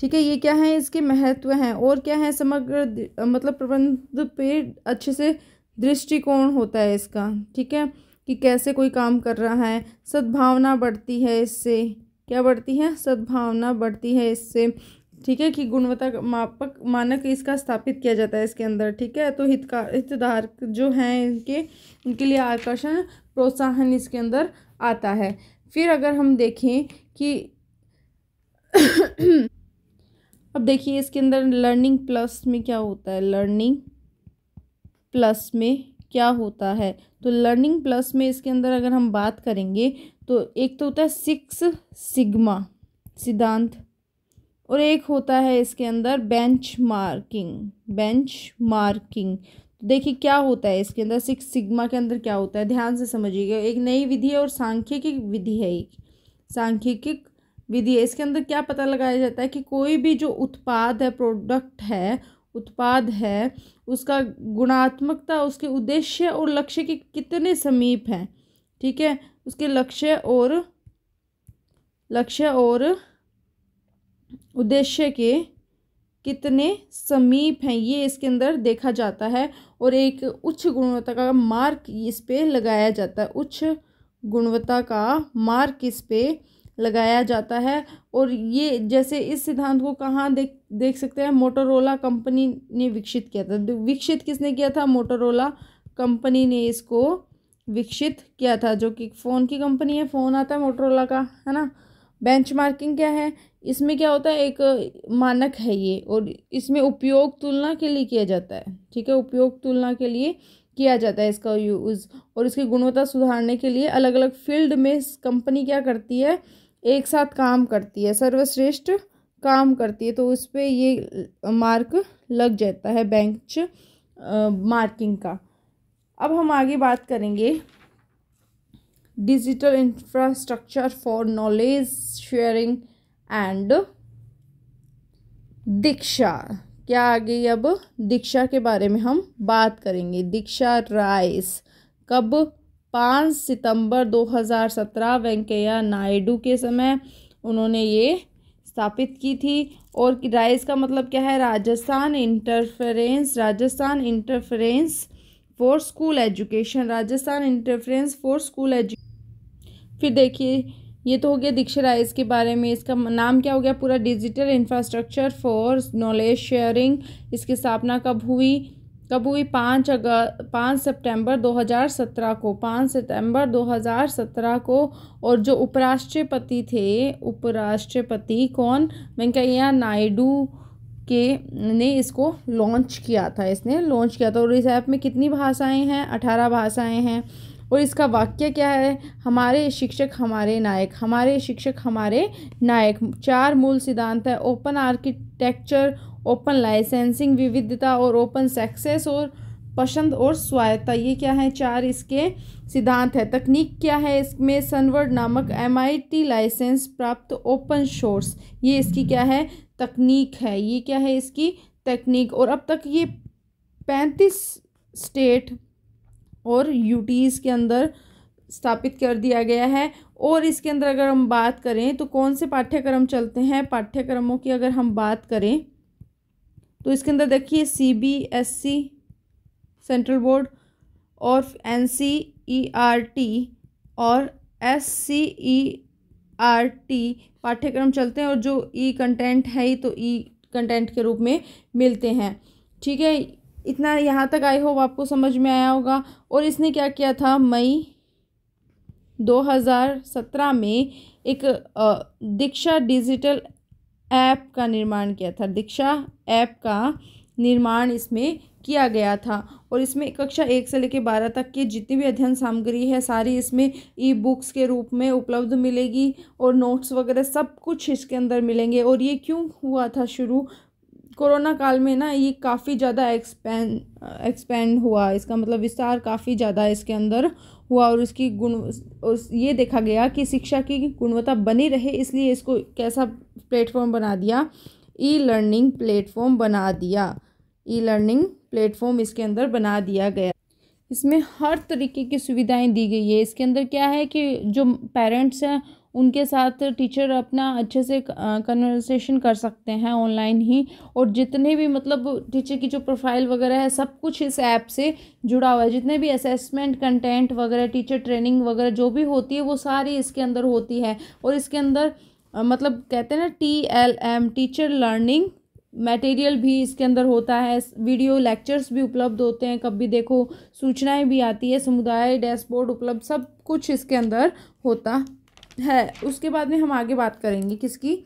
Speaker 1: ठीक है ये क्या है इसके महत्व हैं और क्या है समग्र मतलब प्रबंध पे अच्छे से दृष्टिकोण होता है इसका ठीक है कि कैसे कोई काम कर रहा है सद्भावना बढ़ती है इससे क्या बढ़ती है सद्भावना बढ़ती है इससे ठीक है कि गुणवत्ता मापक मानक इसका स्थापित किया जाता है इसके अंदर ठीक है तो हितकार हितधार जो हैं इनके उनके लिए आकर्षण प्रोत्साहन इसके अंदर आता है फिर अगर हम देखें कि अब देखिए इसके अंदर लर्निंग प्लस में क्या होता है लर्निंग प्लस में क्या होता है तो लर्निंग प्लस में इसके अंदर अगर हम बात करेंगे तो एक तो होता है सिक्स सिग्मा सिद्धांत और एक होता है इसके अंदर बेंच मार्किंग बेंच मार्किंग देखिए क्या होता है इसके अंदर सिक्स सिग्मा के अंदर क्या होता है ध्यान से समझिएगा एक नई विधि है और सांख्यिक विधि है एक सांख्यिक विधि है इसके अंदर क्या पता लगाया जाता है कि कोई भी जो उत्पाद है प्रोडक्ट है उत्पाद है उसका गुणात्मकता उसके उद्देश्य और लक्ष्य के कितने समीप हैं ठीक है उसके लक्ष्य और लक्ष्य और उद्देश्य के कितने समीप हैं ये इसके अंदर देखा जाता है और एक उच्च गुणवत्ता का मार्क इस पर लगाया जाता है उच्च गुणवत्ता का मार्क इस पर लगाया जाता है और ये जैसे इस सिद्धांत को कहाँ देख देख सकते हैं मोटोरोला कंपनी ने विकसित किया था तो विकसित किसने किया था मोटोरोला कंपनी ने इसको विकसित किया था जो कि फ़ोन की कंपनी है फ़ोन आता है मोटोरोला का है ना बेंचमार्किंग क्या है इसमें क्या होता है एक मानक है ये और इसमें उपयोग तुलना के लिए किया जाता है ठीक है उपयोग तुलना के लिए किया जाता है इसका यूज़ और इसकी गुणवत्ता सुधारने के लिए अलग अलग फील्ड में कंपनी क्या करती है एक साथ काम करती है सर्वश्रेष्ठ काम करती है तो उस पर ये मार्क लग जाता है बेंच मार्किंग का अब हम आगे बात करेंगे digital infrastructure for knowledge sharing and Diksha क्या आ गई अब दीक्षा के बारे में हम बात करेंगे दीक्षा राइस कब पाँच सितंबर 2017 वेंकैया नायडू के समय उन्होंने ये स्थापित की थी और राइस का मतलब क्या है Rajasthan interference Rajasthan interference for school education Rajasthan interference for school edu फिर देखिए ये तो हो गया दीक्षा राइस के बारे में इसका नाम क्या हो गया पूरा digital infrastructure for knowledge sharing इसकी स्थापना कब हुई कब हुई पाँच अगस्त पाँच सितंबर 2017 को पाँच सितंबर 2017 को और जो उपराष्ट्रपति थे उपराष्ट्रपति कौन वेंकैया नायडू के ने इसको लॉन्च किया था इसने लॉन्च किया था और इस ऐप में कितनी भाषाएं हैं अठारह भाषाएं हैं और इसका वाक्य क्या है हमारे शिक्षक हमारे नायक हमारे शिक्षक हमारे नायक चार मूल सिद्धांत है ओपन आर्किटेक्चर ओपन लाइसेंसिंग विविधता और ओपन सक्सेस और पसंद और स्वायत्ता ये क्या है चार इसके सिद्धांत है तकनीक क्या है इसमें सनवर्ड नामक एमआईटी लाइसेंस प्राप्त ओपन सोर्स ये इसकी क्या है तकनीक है ये क्या है इसकी तकनीक और अब तक ये पैंतीस स्टेट और यूटीज़ के अंदर स्थापित कर दिया गया है और इसके अंदर अगर हम बात करें तो कौन से पाठ्यक्रम चलते हैं पाठ्यक्रमों की अगर हम बात करें तो इसके अंदर देखिए C B S C central board और N C E R T और S C E R T पाठ्यक्रम चलते हैं और जो ई e कंटेंट है ही तो ई e कंटेंट के रूप में मिलते हैं ठीक है इतना यहाँ तक आई होप आपको समझ में आया होगा और इसने क्या किया था मई 2017 में एक दीक्षा डिजिटल ऐप का निर्माण किया था दीक्षा ऐप का निर्माण इसमें किया गया था और इसमें कक्षा एक से लेकर बारह तक के जितनी भी अध्ययन सामग्री है सारी इसमें ई बुक्स के रूप में उपलब्ध मिलेगी और नोट्स वगैरह सब कुछ इसके अंदर मिलेंगे और ये क्यों हुआ था शुरू कोरोना काल में ना ये काफ़ी ज़्यादा एक्सपेंड एक्सपेंड हुआ इसका मतलब विस्तार काफ़ी ज़्यादा इसके अंदर हुआ और इसकी गुण उस ये देखा गया कि शिक्षा की गुणवत्ता बनी रहे इसलिए इसको कैसा प्लेटफॉर्म बना दिया ई लर्निंग प्लेटफॉर्म बना दिया ई लर्निंग प्लेटफॉर्म इसके अंदर बना दिया गया इसमें हर तरीके की सुविधाएं दी गई है इसके अंदर क्या है कि जो पेरेंट्स हैं उनके साथ टीचर अपना अच्छे से कन्वर्सेशन कर सकते हैं ऑनलाइन ही और जितने भी मतलब टीचर की जो प्रोफाइल वगैरह है सब कुछ इस ऐप से जुड़ा हुआ है जितने भी असेसमेंट कंटेंट वगैरह टीचर ट्रेनिंग वगैरह जो भी होती है वो सारी इसके अंदर होती है और इसके अंदर मतलब कहते हैं ना T L M teacher learning material भी इसके अंदर होता है वीडियो लेक्चर्स भी उपलब्ध होते हैं कभी देखो सूचनाएं भी आती है समुदाय डैशबोर्ड उपलब्ध सब कुछ इसके अंदर होता है उसके बाद में हम आगे बात करेंगे किसकी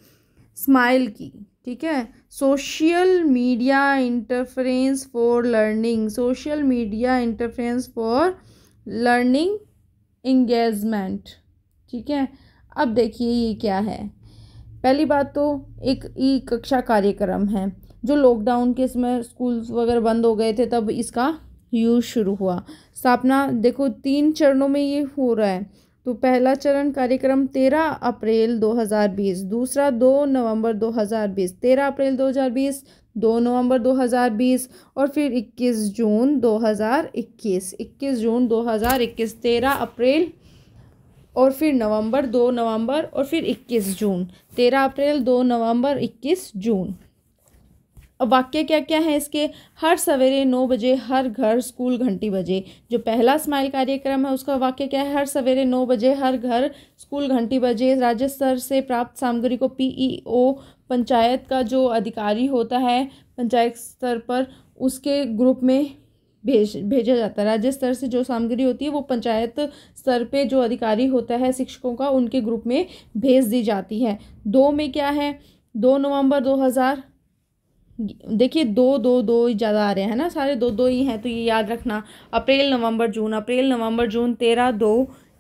Speaker 1: स्माइल की ठीक है social media interference for learning social media interference for learning engagement ठीक है अब देखिए ये क्या है पहली बात तो एक ई कक्षा कार्यक्रम है जो लॉकडाउन के समय स्कूल्स वगैरह बंद हो गए थे तब इसका यूज़ शुरू हुआ स्थापना देखो तीन चरणों में ये हो रहा है तो पहला चरण कार्यक्रम तेरह अप्रैल 2020 दूसरा दो नवंबर 2020 तेरह अप्रैल 2020 दो नवंबर 2020 और फिर 21 जून 2021 21 जून 2021 13 अप्रैल और फिर नवंबर दो नवंबर और फिर इक्कीस जून तेरह अप्रैल दो नवंबर इक्कीस जून अब वाक्य क्या क्या है इसके हर सवेरे नौ बजे हर घर स्कूल घंटी बजे जो पहला स्माइल कार्यक्रम है उसका वाक्य क्या है हर सवेरे नौ बजे हर घर स्कूल घंटी बजे राज्य स्तर से प्राप्त सामग्री को पीईओ e पंचायत का जो अधिकारी होता है पंचायत स्तर पर उसके ग्रुप में भेज भेजा जाता है राज्य स्तर से जो सामग्री होती है वो पंचायत स्तर पे जो अधिकारी होता है शिक्षकों का उनके ग्रुप में भेज दी जाती है दो में क्या है दो नवंबर दो हज़ार देखिए दो दो दो ही ज़्यादा आ रहे हैं ना सारे दो दो ही हैं तो ये याद रखना अप्रैल नवंबर जून अप्रैल नवंबर जून तेरह दो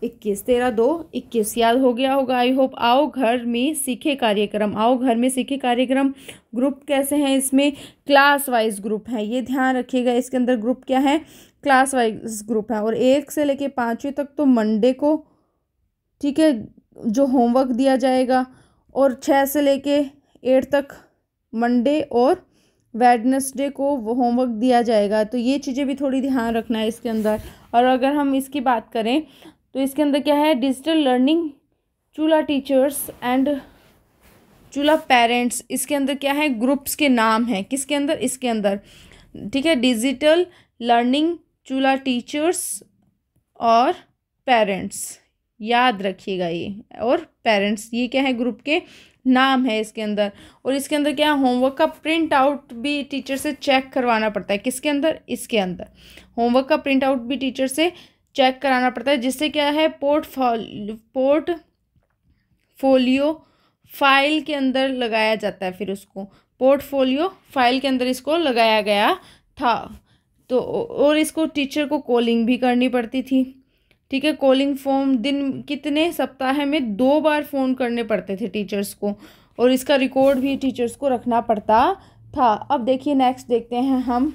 Speaker 1: इक्कीस तेरह दो इक्कीस याद हो गया होगा आई होप आओ घर में सीखे कार्यक्रम आओ घर में सीखे कार्यक्रम ग्रुप कैसे हैं इसमें क्लास वाइज ग्रुप हैं ये ध्यान रखिएगा इसके अंदर ग्रुप क्या है क्लास वाइज ग्रुप है और एक से लेके पाँचवीं तक तो मंडे को ठीक है जो होमवर्क दिया जाएगा और छः से लेके एट तक मंडे और वेडनेसडे को वो होमवर्क दिया जाएगा तो ये चीज़ें भी थोड़ी ध्यान रखना है इसके अंदर और अगर हम इसकी बात करें तो इसके अंदर क्या है डिजिटल लर्निंग चूल्हा टीचर्स एंड चूल्हा पेरेंट्स इसके अंदर क्या है ग्रुप्स के नाम हैं किसके अंदर इसके अंदर ठीक है डिजिटल लर्निंग चूल्हा टीचर्स और पेरेंट्स याद रखिएगा ये और पेरेंट्स ये क्या है ग्रुप के नाम है इसके अंदर और इसके अंदर क्या है होमवर्क का प्रिंट आउट भी टीचर से चेक करवाना पड़ता है किसके अंदर इसके अंदर होमवर्क का प्रिंट आउट भी टीचर से चेक कराना पड़ता है जिससे क्या है पोर्ट पोर्ट फोलियो फाइल के अंदर लगाया जाता है फिर उसको पोर्टफोलियो फाइल के अंदर इसको लगाया गया था तो और इसको टीचर को कॉलिंग भी करनी पड़ती थी ठीक है कॉलिंग फॉर्म दिन कितने सप्ताह में दो बार फ़ोन करने पड़ते थे टीचर्स को और इसका रिकॉर्ड भी टीचर्स को रखना पड़ता था अब देखिए नेक्स्ट देखते हैं हम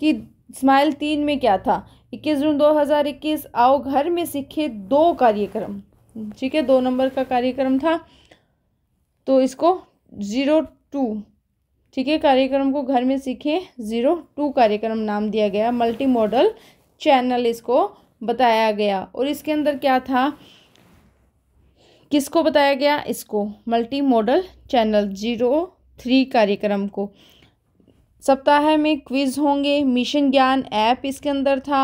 Speaker 1: कि स्माइल तीन में क्या था इक्कीस जून 2021 आओ घर में सीखे दो कार्यक्रम ठीक है दो नंबर का कार्यक्रम था तो इसको ज़ीरो टू ठीक है कार्यक्रम को घर में सीखे ज़ीरो टू कार्यक्रम नाम दिया गया मल्टी मॉडल चैनल इसको बताया गया और इसके अंदर क्या था किसको बताया गया इसको multi model channel zero three कार्यक्रम को सप्ताह में क्विज़ होंगे मिशन ज्ञान ऐप इसके अंदर था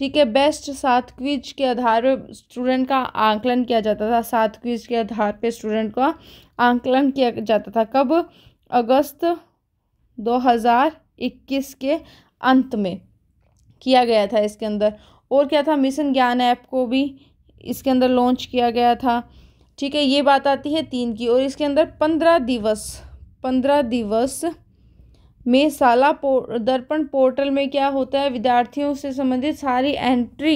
Speaker 1: ठीक है बेस्ट सात क्विज के आधार पर स्टूडेंट का आंकलन किया जाता था सात क्विज के आधार पर स्टूडेंट का आंकलन किया जाता था कब अगस्त 2021 के अंत में किया गया था इसके अंदर और क्या था मिशन ज्ञान ऐप को भी इसके अंदर लॉन्च किया गया था ठीक है ये बात आती है तीन की और इसके अंदर पंद्रह दिवस पंद्रह दिवस में साला पो, दर्पण पोर्टल में क्या होता है विद्यार्थियों से संबंधित सारी एंट्री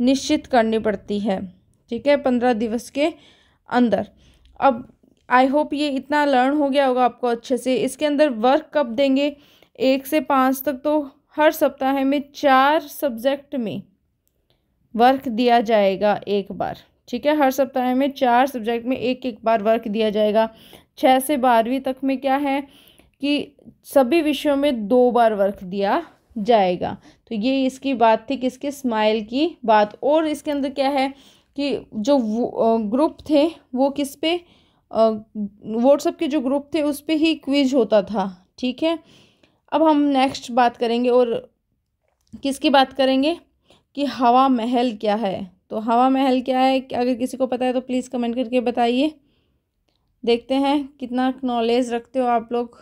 Speaker 1: निश्चित करनी पड़ती है ठीक है पंद्रह दिवस के अंदर अब आई होप ये इतना लर्न हो गया होगा आपको अच्छे से इसके अंदर वर्क कब देंगे एक से पाँच तक तो हर सप्ताह में चार सब्जेक्ट में वर्क दिया जाएगा एक बार ठीक है हर सप्ताह में चार सब्जेक्ट में एक एक बार वर्क दिया जाएगा छः से बारहवीं तक में क्या है कि सभी विषयों में दो बार वर्क दिया जाएगा तो ये इसकी बात थी किसके स्माइल की बात और इसके अंदर क्या है कि जो ग्रुप थे वो किस पे व्हाट्सअप के जो ग्रुप थे उस पर ही क्विज होता था ठीक है अब हम नेक्स्ट बात करेंगे और किसकी बात करेंगे कि हवा महल क्या है तो हवा महल क्या है अगर किसी को पता है तो प्लीज़ कमेंट करके बताइए देखते हैं कितना नॉलेज रखते हो आप लोग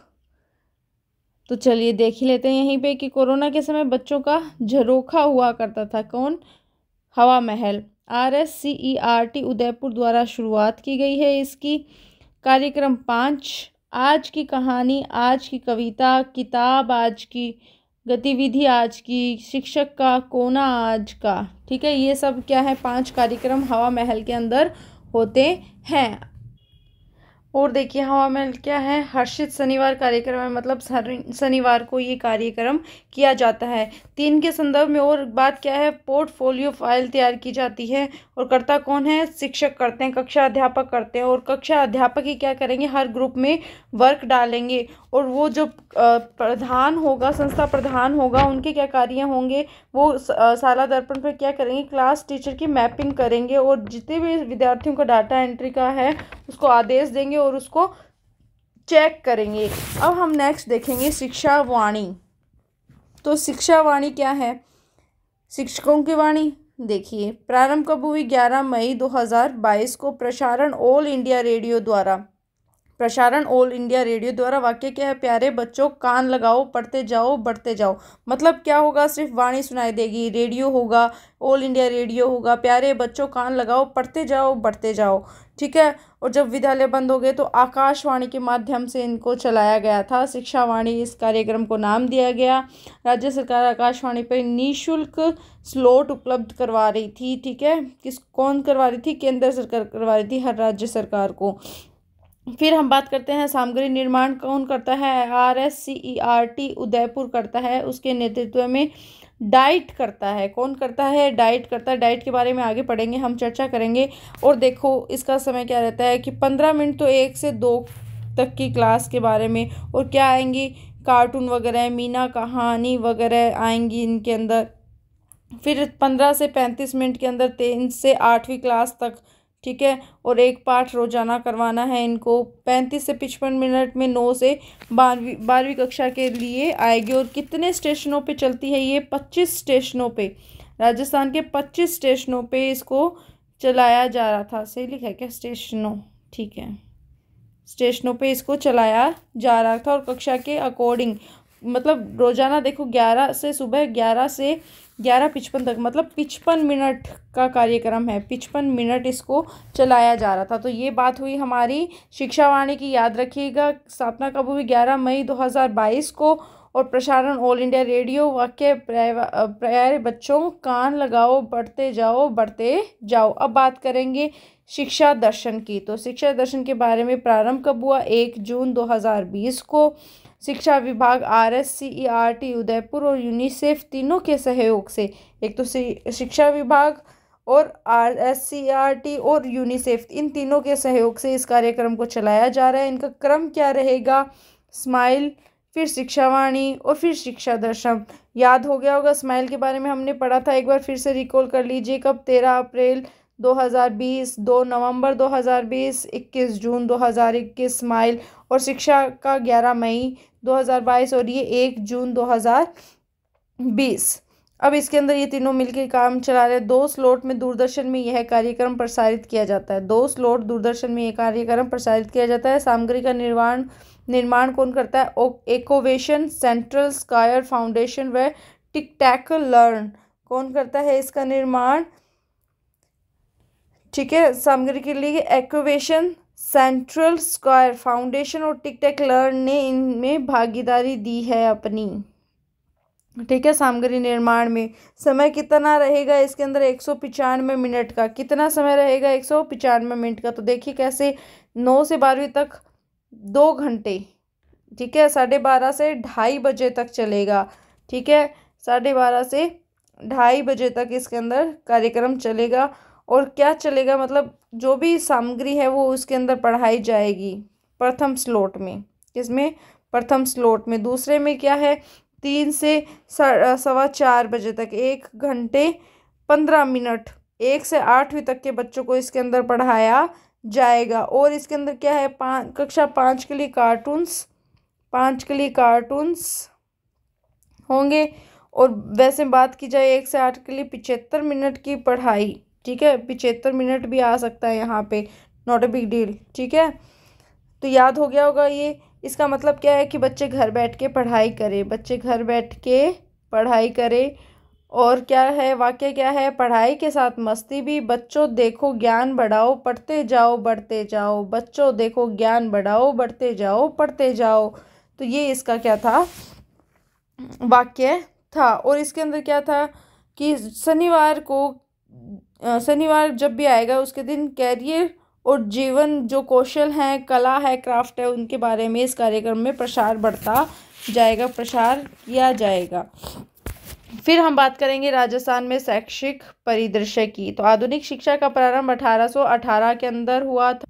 Speaker 1: तो चलिए देख ही लेते हैं यहीं पे कि कोरोना के समय बच्चों का झरोखा हुआ करता था कौन Hawa Mahal R S C E R T Udaipur द्वारा शुरुआत की गई है इसकी कार्यक्रम पाँच आज की कहानी आज की कविता किताब आज की गतिविधि आज की शिक्षक का कोना आज का ठीक है ये सब क्या है पांच कार्यक्रम हवा महल के अंदर होते हैं और देखिए हवा में क्या है हर्षित शनिवार कार्यक्रम है मतलब शनिवार को ये कार्यक्रम किया जाता है तीन के संदर्भ में और बात क्या है पोर्टफोलियो फाइल तैयार की जाती है और कर्ता कौन है शिक्षक करते हैं कक्षा अध्यापक करते हैं और कक्षा अध्यापक ही क्या करेंगे हर ग्रुप में वर्क डालेंगे और वो जो प्रधान होगा संस्था प्रधान होगा उनके क्या कार्य होंगे वो शाला दर्पण पर क्या करेंगे क्लास टीचर की मैपिंग करेंगे और जितने भी विद्यार्थियों का डाटा एंट्री का है उसको आदेश देंगे और उसको चेक करेंगे अब हम नेक्स्ट देखेंगे शिक्षा वाणी तो शिक्षा वाणी क्या है शिक्षकों की वाणी देखिए प्रारंभ कब हुई ग्यारह मई दो को प्रसारण ऑल इंडिया रेडियो द्वारा प्रसारण ऑल इंडिया रेडियो द्वारा वाक्य क्या है प्यारे बच्चों कान लगाओ पढ़ते जाओ बढ़ते जाओ मतलब क्या होगा सिर्फ वाणी सुनाई देगी रेडियो होगा ऑल इंडिया रेडियो होगा प्यारे बच्चों कान लगाओ पढ़ते जाओ बढ़ते जाओ ठीक है और जब विद्यालय बंद हो गए तो आकाशवाणी के माध्यम से इनको चलाया गया था शिक्षावाणी इस कार्यक्रम को नाम दिया गया राज्य सरकार आकाशवाणी पर निःशुल्क स्लॉट उपलब्ध करवा रही थी ठीक है किस कौन करवा रही थी केंद्र सरकार करवा रही थी हर राज्य सरकार को फिर हम बात करते हैं सामग्री निर्माण कौन करता है R S C E R T Udaipur करता है उसके नेतृत्व में डाइट करता है कौन करता है डाइट करता है डाइट के बारे में आगे पढ़ेंगे हम चर्चा करेंगे और देखो इसका समय क्या रहता है कि पंद्रह मिनट तो एक से दो तक की क्लास के बारे में और क्या आएंगी कार्टून वगैरह मीना कहानी वगैरह आएंगी इनके अंदर फिर पंद्रह से पैंतीस मिनट के अंदर तीन से आठवीं क्लास तक ठीक है और एक पाठ रोजाना करवाना है इनको पैंतीस से पचपन मिनट में नौ से बारहवीं बारहवीं कक्षा के लिए आएगी और कितने स्टेशनों पे चलती है ये पच्चीस स्टेशनों पे राजस्थान के पच्चीस स्टेशनों पे इसको चलाया जा रहा था सही लिखा है क्या स्टेशनों ठीक है स्टेशनों पे इसको चलाया जा रहा था और कक्षा के अकॉर्डिंग मतलब रोज़ाना देखो ग्यारह से सुबह ग्यारह से ग्यारह पिचपन तक मतलब पिचपन मिनट का कार्यक्रम है पिचपन मिनट इसको चलाया जा रहा था तो ये बात हुई हमारी शिक्षावाणी की याद रखिएगा स्थापना कब हुई ग्यारह मई 2022 को और प्रसारण ऑल इंडिया रेडियो वाक्य प्यारे बच्चों कान लगाओ बढ़ते जाओ बढ़ते जाओ अब बात करेंगे शिक्षा दर्शन की तो शिक्षा दर्शन के बारे में प्रारंभ कब हुआ एक जून बीस को शिक्षा विभाग R S C E R T Udaipur और यूनिसेफ तीनों के सहयोग से एक तो शिक्षा विभाग और R S C R T और यूनिसेफ इन तीनों के सहयोग से इस कार्यक्रम को चलाया जा रहा है इनका क्रम क्या रहेगा स्माइल फिर शिक्षावाणी और फिर शिक्षा दर्शन याद हो गया होगा स्माइल के बारे में हमने पढ़ा था एक बार फिर से रिकॉल कर लीजिए कब तेरह अप्रैल 2020 दो नवंबर 2020 21 जून 2021 माइल और शिक्षा का 11 मई 2022 और ये 1 जून 2020 अब इसके अंदर ये तीनों मिलकर काम चला रहे हैं दो स्लोट में दूरदर्शन में यह कार्यक्रम प्रसारित किया जाता है दो स्लोट दूरदर्शन में यह कार्यक्रम प्रसारित किया जाता है सामग्री का निर्माण निर्माण कौन करता है एकोवेशन सेंट्रल स्कायर फाउंडेशन व टिक टैक लर्न कौन करता है इसका निर्माण ठीक है सामग्री के लिए एक्वेशन सेंट्रल स्क्वायर फाउंडेशन और टिकटेक लर्न ने इनमें भागीदारी दी है अपनी ठीक है सामग्री निर्माण में समय कितना रहेगा इसके अंदर एक सौ पिचानवे मिनट का कितना समय रहेगा एक सौ पिचानवे मिनट का तो देखिए कैसे नौ से बारहवीं तक दो घंटे ठीक है साढ़े बारह से ढाई बजे तक चलेगा ठीक है साढ़े बारह से ढाई बजे तक इसके अंदर कार्यक्रम चलेगा और क्या चलेगा मतलब जो भी सामग्री है वो उसके अंदर पढ़ाई जाएगी प्रथम स्लोट में किसमें प्रथम स्लोट में दूसरे में क्या है तीन से सवा चार बजे तक एक घंटे पंद्रह मिनट एक से आठवीं तक के बच्चों को इसके अंदर पढ़ाया जाएगा और इसके अंदर क्या है पाँच कक्षा पाँच के लिए कार्टून्स पाँच के लिए कार्टून्स होंगे और वैसे बात की जाए एक से आठ के लिए पिचहत्तर मिनट की पढ़ाई ठीक है पिचहत्तर मिनट भी आ सकता है यहाँ पे नॉट ए बिग डील ठीक है तो याद हो गया होगा ये इसका मतलब क्या है कि बच्चे घर बैठ के पढ़ाई करें बच्चे घर बैठ के पढ़ाई करें और क्या है वाक्य क्या है पढ़ाई के साथ मस्ती भी बच्चों देखो ज्ञान बढ़ाओ पढ़ते जाओ बढ़ते जाओ बच्चों देखो ज्ञान बढ़ाओ बढ़ते जाओ पढ़ते जाओ तो ये इसका क्या था वाक्य था और इसके अंदर क्या था कि शनिवार को शनिवार जब भी आएगा उसके दिन कैरियर और जीवन जो कौशल हैं कला है क्राफ्ट है उनके बारे में इस कार्यक्रम में प्रसार बढ़ता जाएगा प्रसार किया जाएगा फिर हम बात करेंगे राजस्थान में शैक्षिक परिदृश्य की तो आधुनिक शिक्षा का प्रारंभ 1818 के अंदर हुआ था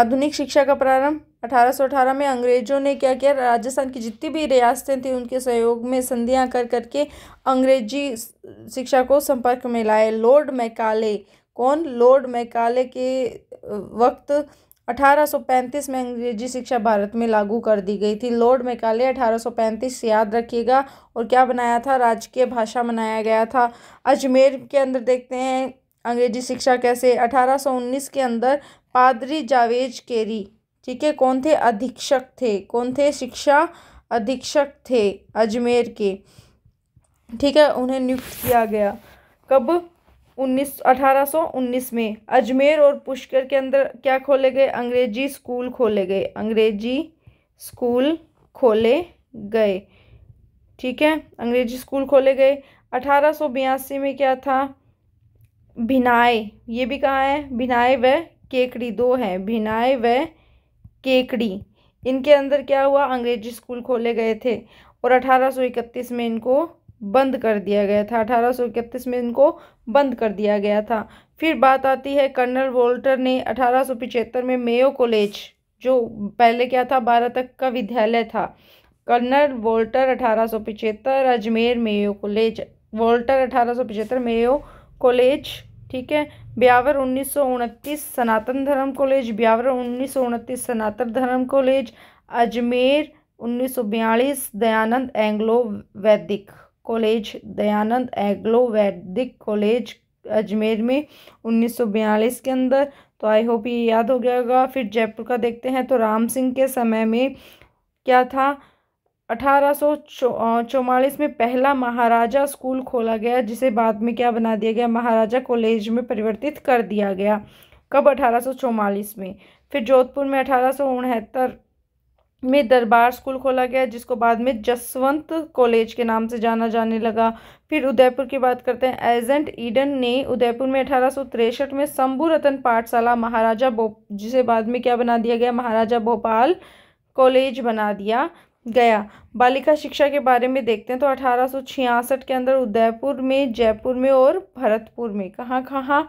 Speaker 1: आधुनिक शिक्षा का प्रारंभ 1818 में अंग्रेज़ों ने क्या किया राजस्थान की जितनी भी रियासतें थीं उनके सहयोग में संधियां कर करके अंग्रेजी शिक्षा को संपर्क में लाए लॉर्ड मैकाले कौन लॉर्ड मैकाले के वक्त 1835 में अंग्रेजी शिक्षा भारत में लागू कर दी गई थी लॉर्ड मैकाले 1835 याद रखिएगा और क्या बनाया था राजकीय भाषा बनाया गया था अजमेर के अंदर देखते हैं अंग्रेजी शिक्षा कैसे अठारह के अंदर पादरी जावेज केरी ठीक है कौन थे अधीक्षक थे कौन थे शिक्षा अधीक्षक थे अजमेर के ठीक है उन्हें नियुक्त किया गया कब उन्नीस अठारह सौ उन्नीस में अजमेर और पुष्कर के अंदर क्या खोले गए अंग्रेजी स्कूल खोले गए अंग्रेजी स्कूल खोले गए ठीक है अंग्रेजी स्कूल खोले गए अठारह सौ बयासी में क्या था भिनाय ये भी कहाँ है भिनाय व केकड़ी दो हैं भिनाय व केकड़ी इनके अंदर क्या हुआ अंग्रेजी स्कूल खोले गए थे और अठारह में इनको बंद कर दिया गया था अठारह में इनको बंद कर दिया गया था फिर बात आती है कर्नल वोल्टर ने अठारह में मेयो कॉलेज जो पहले क्या था बारह तक का विद्यालय था कर्नल वोल्टर अठारह अजमेर मेयो कॉलेज वोल्टर अठारह मेयो कॉलेज ठीक है ब्यावर उन्नीस सनातन धर्म कॉलेज ब्यावर उन्नीस सनातन धर्म कॉलेज अजमेर उन्नीस Dayanand Anglo Vedic college Dayanand Anglo Vedic college Ajmer में 1942 के अंदर तो आई होप ये याद हो गया होगा फिर जयपुर का देखते हैं तो राम सिंह के समय में क्या था अठारह में पहला महाराजा स्कूल खोला गया जिसे बाद में क्या बना दिया गया महाराजा कॉलेज में परिवर्तित कर दिया गया कब अठारह में फिर जोधपुर में अठारह में दरबार स्कूल खोला गया जिसको बाद में जसवंत कॉलेज के नाम से जाना जाने लगा फिर उदयपुर की बात करते हैं एजेंट ईडन ने उदयपुर में अठारह में शंभू रतन पाठशाला महाराजा भोप जिसे बाद में क्या बना दिया गया महाराजा भोपाल कॉलेज बना दिया गया बालिका शिक्षा के बारे में देखते हैं तो अठारह के अंदर उदयपुर में जयपुर में और भरतपुर में कहाँ कहाँ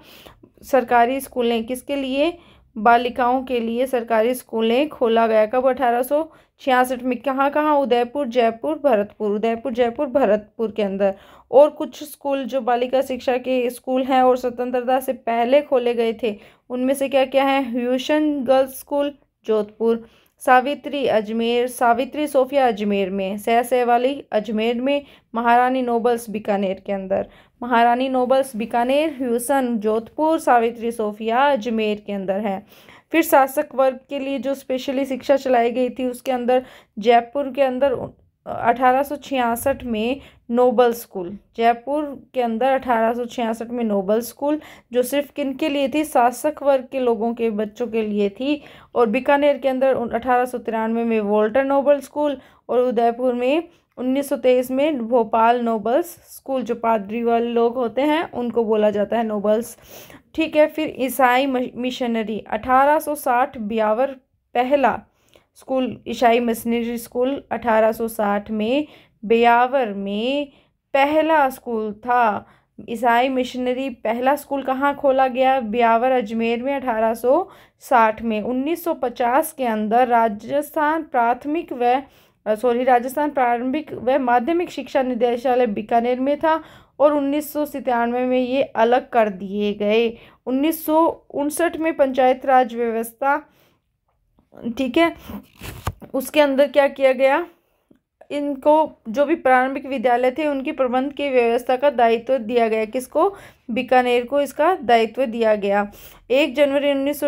Speaker 1: सरकारी स्कूलें किसके लिए बालिकाओं के लिए सरकारी स्कूलें खोला गया कब अठारह में कहाँ कहाँ उदयपुर जयपुर भरतपुर उदयपुर जयपुर भरतपुर के अंदर और कुछ स्कूल जो बालिका शिक्षा के स्कूल हैं और स्वतंत्रता से पहले खोले गए थे उनमें से क्या क्या है Hewson girls school Jodhpur Savitri Ajmer Savitri Sophia Ajmer में वाली अजमेर में महारानी नोबल्स बीकानेर के अंदर Maharani Nobles Bikaner Hewson Jodhpur Savitri Sophia Ajmer के अंदर है फिर शासक वर्ग के लिए जो स्पेशली शिक्षा चलाई गई थी उसके अंदर जयपुर के अंदर अठारह में नोबल स्कूल जयपुर के अंदर अठारह में नोबल स्कूल जो सिर्फ किन के लिए थी शासक वर्ग के लोगों के बच्चों के लिए थी और बीकानेर के अंदर अठारह में वोल्टर नोबल स्कूल और उदयपुर में 1923 में भोपाल नोबल्स स्कूल जो पादरी वाले लोग होते हैं उनको बोला जाता है नोबल्स ठीक है फिर ईसाई मिशनरी अठारह ब्यावर पहला स्कूल ईसाई मिशनरी स्कूल 1860 में बेयावर में पहला स्कूल था ईसाई मिशनरी पहला स्कूल कहाँ खोला गया ब्यावर अजमेर में 1860 में 1950 के अंदर राजस्थान प्राथमिक व सॉरी राजस्थान प्रारंभिक व माध्यमिक शिक्षा निदेशालय बीकानेर में था और उन्नीस में ये अलग कर दिए गए उन्नीस में पंचायत राज व्यवस्था ठीक है उसके अंदर क्या किया गया इनको जो भी प्रारंभिक विद्यालय थे उनकी प्रबंध की व्यवस्था का दायित्व दिया गया किसको बीकानेर को इसका दायित्व दिया गया एक जनवरी उन्नीस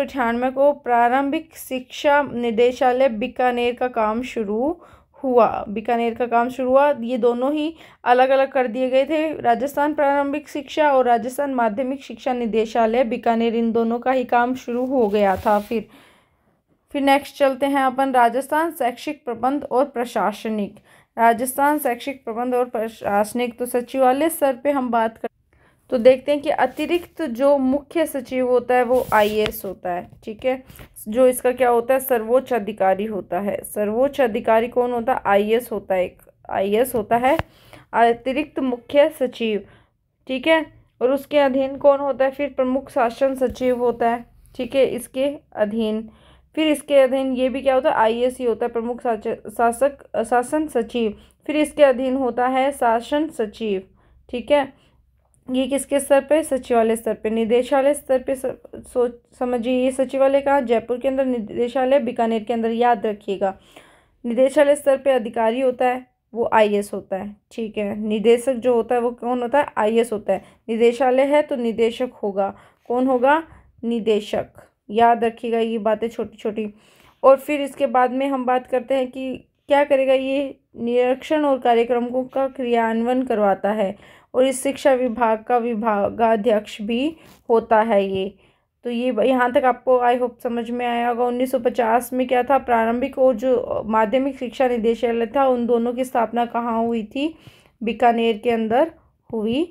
Speaker 1: को प्रारंभिक शिक्षा निदेशालय बीकानेर का काम शुरू हुआ बीकानेर का काम शुरू हुआ ये दोनों ही अलग अलग कर दिए गए थे राजस्थान प्रारंभिक शिक्षा और राजस्थान माध्यमिक शिक्षा निदेशालय बीकानेर इन दोनों का ही काम शुरू हो गया था फिर फिर नेक्स्ट चलते हैं अपन राजस्थान शैक्षिक प्रबंध और प्रशासनिक राजस्थान शैक्षिक प्रबंध और प्रशासनिक तो सचिवालय स्तर पे हम बात कर तो देखते हैं कि अतिरिक्त जो मुख्य सचिव होता है वो आईएएस होता है ठीक है जो इसका क्या होता है सर्वोच्च अधिकारी होता है सर्वोच्च अधिकारी कौन होता है आई होता है एक आई होता है अतिरिक्त मुख्य सचिव ठीक है और उसके अधीन कौन होता है फिर प्रमुख शासन सचिव होता है ठीक है इसके अधीन फिर इसके अधीन ये भी क्या होता है आईएसी होता है प्रमुख शासक शासन सचिव फिर इसके अधीन होता है शासन सचिव ठीक है ये किसके स्तर पे सचिवालय स्तर पे निदेशालय स्तर पे सोच समझिए ये सचिवालय कहाँ जयपुर के अंदर निदेशालय बीकानेर के अंदर याद रखिएगा निदेशालय स्तर पे अधिकारी होता है वो आई होता है ठीक है निदेशक जो होता है वो कौन होता है आई होता है निदेशालय है तो निदेशक होगा कौन होगा निदेशक याद रखिएगा ये बातें छोटी छोटी और फिर इसके बाद में हम बात करते हैं कि क्या करेगा ये निरीक्षण और कार्यक्रमों का क्रियान्वयन करवाता है और इस शिक्षा विभाग का विभागाध्यक्ष भी होता है ये तो ये यहाँ तक आपको आई होप समझ में आया होगा 1950 में क्या था प्रारंभिक और जो माध्यमिक शिक्षा निदेशालय था उन दोनों की स्थापना कहाँ हुई थी बीकानेर के अंदर हुई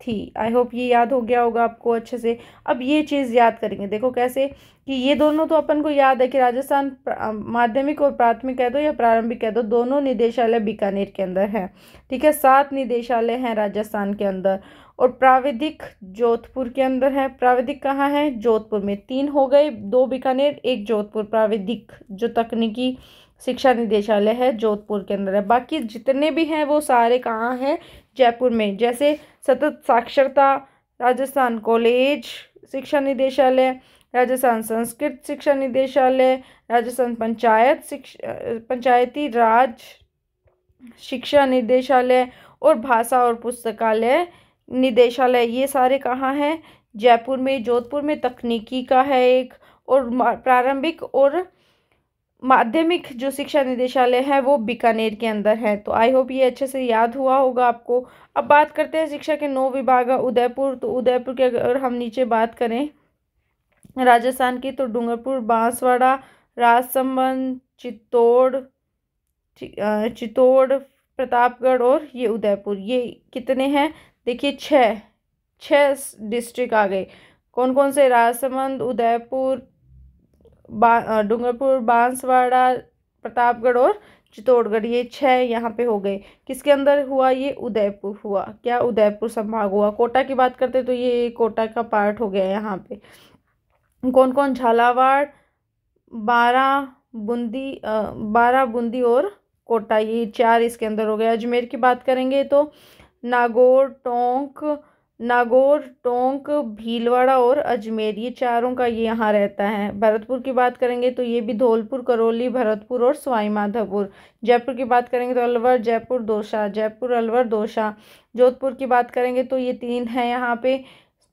Speaker 1: थी आई होप ये याद हो गया होगा आपको अच्छे से अब ये चीज़ याद करेंगे देखो कैसे कि ये दोनों तो अपन को याद है कि राजस्थान माध्यमिक और प्राथमिक कह दो या प्रारंभिक कह दो दोनों निदेशालय बीकानेर के अंदर हैं ठीक है सात निदेशालय हैं राजस्थान के अंदर और प्राविधिक जोधपुर के अंदर है प्राविधिक कहाँ है जोधपुर में तीन हो गए दो बीकानेर एक जोधपुर प्राविधिक जो तकनीकी शिक्षा निदेशालय है जोधपुर के अंदर है बाकी जितने भी हैं वो सारे कहाँ हैं जयपुर में जैसे सतत साक्षरता राजस्थान कॉलेज शिक्षा निदेशालय राजस्थान संस्कृत शिक्षा निदेशालय राजस्थान पंचायत शिक्षा पंचायती राज शिक्षा निदेशालय और भाषा और पुस्तकालय निदेशालय ये सारे कहाँ हैं जयपुर में जोधपुर में तकनीकी का है एक और प्रारंभिक और माध्यमिक जो शिक्षा निदेशालय है वो बीकानेर के अंदर है तो आई होप ये अच्छे से याद हुआ होगा आपको अब बात करते हैं शिक्षा के नौ विभाग उदयपुर तो उदयपुर के अगर हम नीचे बात करें राजस्थान की तो डूंगरपुर बांसवाड़ा राजसमंद चित्तौड़ चित्तौड़ प्रतापगढ़ और ये उदयपुर ये कितने हैं देखिए छः छः डिस्ट्रिक्ट आ गए कौन कौन से राजसमंद उदयपुर बा डूंगरपुर बांसवाड़ा प्रतापगढ़ और चित्तौड़गढ़ ये छः यहाँ पे हो गए किसके अंदर हुआ ये उदयपुर हुआ क्या उदयपुर संभाग हुआ कोटा की बात करते तो ये कोटा का पार्ट हो गया यहाँ पे कौन कौन झालावाड़ बारह बूंदी बारह बूंदी और कोटा ये चार इसके अंदर हो गया अजमेर की बात करेंगे तो नागौर टोंक नागौर टोंक भीलवाड़ा और अजमेर ये चारों का ये यहाँ रहता है भरतपुर की बात करेंगे तो ये भी धौलपुर करौली भरतपुर और सवाईमाधोपुर जयपुर की बात करेंगे तो अलवर जयपुर दोसा जयपुर अलवर दोसा जोधपुर की बात करेंगे तो ये तीन है यहाँ पे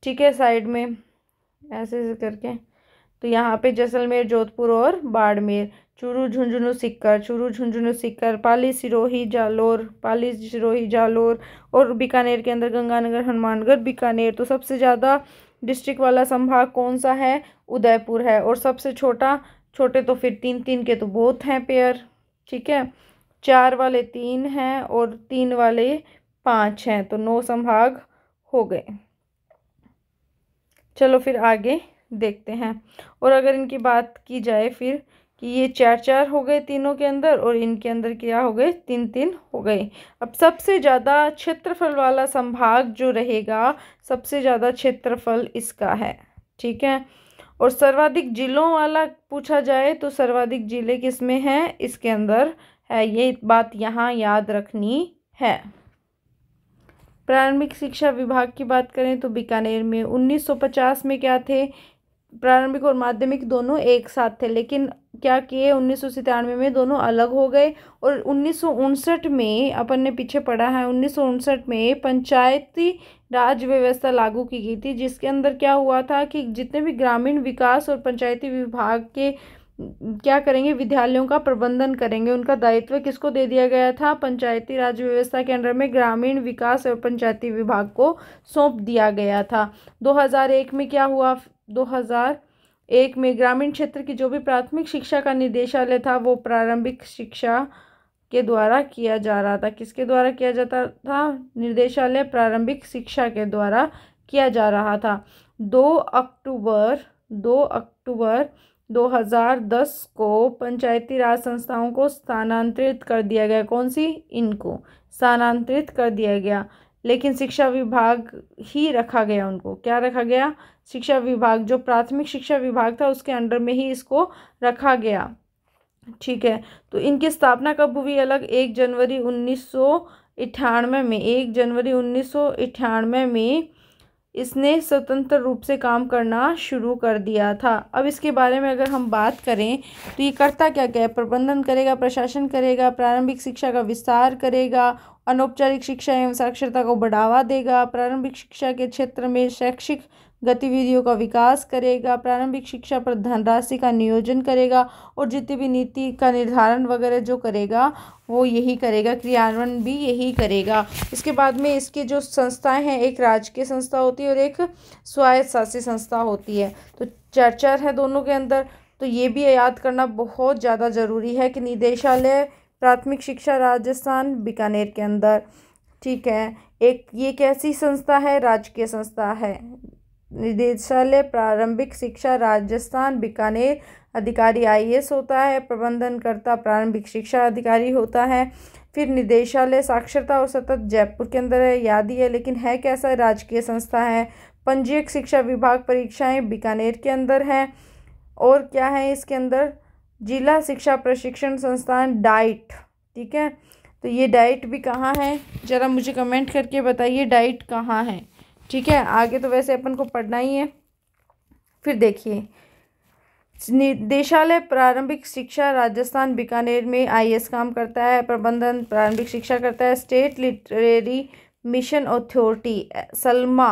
Speaker 1: ठीक है साइड में ऐसे ऐसे करके तो यहाँ पे जैसलमेर जोधपुर और बाड़मेर चूरू झुंझुनू सिक्कर चूरू झुंझुनू सिक्कर पाली सिरोही जालोर पाली सिरोही जालोर और बीकानेर के अंदर गंगानगर हनुमानगढ़ बीकानेर तो सबसे ज़्यादा डिस्ट्रिक्ट वाला संभाग कौन सा है उदयपुर है और सबसे छोटा छोटे तो फिर तीन तीन के तो बहुत हैं पेयर ठीक है चार वाले तीन हैं और तीन वाले पाँच हैं तो नौ संभाग हो गए चलो फिर आगे देखते हैं और अगर इनकी बात की जाए फिर कि ये चार चार हो गए तीनों के अंदर और इनके अंदर क्या हो गए तीन तीन हो गए अब सबसे ज़्यादा क्षेत्रफल वाला संभाग जो रहेगा सबसे ज़्यादा क्षेत्रफल इसका है ठीक है और सर्वाधिक जिलों वाला पूछा जाए तो सर्वाधिक जिले किस में हैं इसके अंदर है ये बात यहाँ याद रखनी है प्रारंभिक शिक्षा विभाग की बात करें तो बीकानेर में 1950 में क्या थे प्रारंभिक और माध्यमिक दोनों एक साथ थे लेकिन क्या किए उन्नीस में दोनों अलग हो गए और उन्नीस में अपन ने पीछे पढ़ा है उन्नीस में पंचायती राज व्यवस्था लागू की गई थी जिसके अंदर क्या हुआ था कि जितने भी ग्रामीण विकास और पंचायती विभाग के क्या करेंगे विद्यालयों का प्रबंधन करेंगे उनका दायित्व किसको दे दिया गया था पंचायती राज व्यवस्था के अंडर में ग्रामीण विकास और पंचायती विभाग को सौंप दिया गया था 2001 में क्या हुआ 2001 में ग्रामीण क्षेत्र की जो भी प्राथमिक शिक्षा का निदेशालय था वो प्रारंभिक शिक्षा के द्वारा किया जा रहा था किसके द्वारा किया जाता था निदेशालय प्रारंभिक शिक्षा के द्वारा किया जा रहा था दो अक्टूबर दो अक्टूबर 2010 को पंचायती राज संस्थाओं को स्थानांतरित कर दिया गया कौन सी इनको स्थानांतरित कर दिया गया लेकिन शिक्षा विभाग ही रखा गया उनको क्या रखा गया शिक्षा विभाग जो प्राथमिक शिक्षा विभाग था उसके अंडर में ही इसको रखा गया ठीक है तो इनकी स्थापना कब हुई अलग एक जनवरी उन्नीस सौ इठानवे में एक जनवरी उन्नीस सौ इठानवे में इसने स्वतंत्र रूप से काम करना शुरू कर दिया था अब इसके बारे में अगर हम बात करें तो ये करता क्या क्या है प्रबंधन करेगा प्रशासन करेगा प्रारंभिक शिक्षा का विस्तार करेगा अनौपचारिक शिक्षा एवं साक्षरता को बढ़ावा देगा प्रारंभिक शिक्षा के क्षेत्र में शैक्षिक गतिविधियों का विकास करेगा प्रारंभिक शिक्षा पर धनराशि का नियोजन करेगा और जितनी भी नीति का निर्धारण वगैरह जो करेगा वो यही करेगा क्रियान्वयन भी यही करेगा इसके बाद में इसके जो संस्थाएं हैं एक राजकीय संस्था होती है और एक स्वायत्त शासी संस्था होती है तो चर्चा है दोनों के अंदर तो ये भी याद करना बहुत ज़्यादा ज़रूरी है कि निदेशालय प्राथमिक शिक्षा राजस्थान बीकानेर के अंदर ठीक है एक ये कैसी संस्था है राजकीय संस्था है निदेशालय प्रारंभिक शिक्षा राजस्थान बीकानेर अधिकारी आई होता है प्रबंधनकर्ता प्रारंभिक शिक्षा अधिकारी होता है फिर निदेशालय साक्षरता और सतत जयपुर के अंदर है याद ही है लेकिन है कैसा राजकीय संस्था है पंजीयक शिक्षा विभाग परीक्षाएं बीकानेर के अंदर है और क्या है इसके अंदर जिला शिक्षा प्रशिक्षण संस्थान डाइट ठीक है तो ये डाइट भी कहाँ है ज़रा मुझे कमेंट करके बताइए डाइट कहाँ है ठीक है आगे तो वैसे अपन को पढ़ना ही है फिर देखिए निदेशालय प्रारंभिक शिक्षा राजस्थान बीकानेर में आईएएस काम करता है प्रबंधन प्रारंभिक शिक्षा करता है स्टेट लिटरेरी मिशन अथॉरिटी सलमा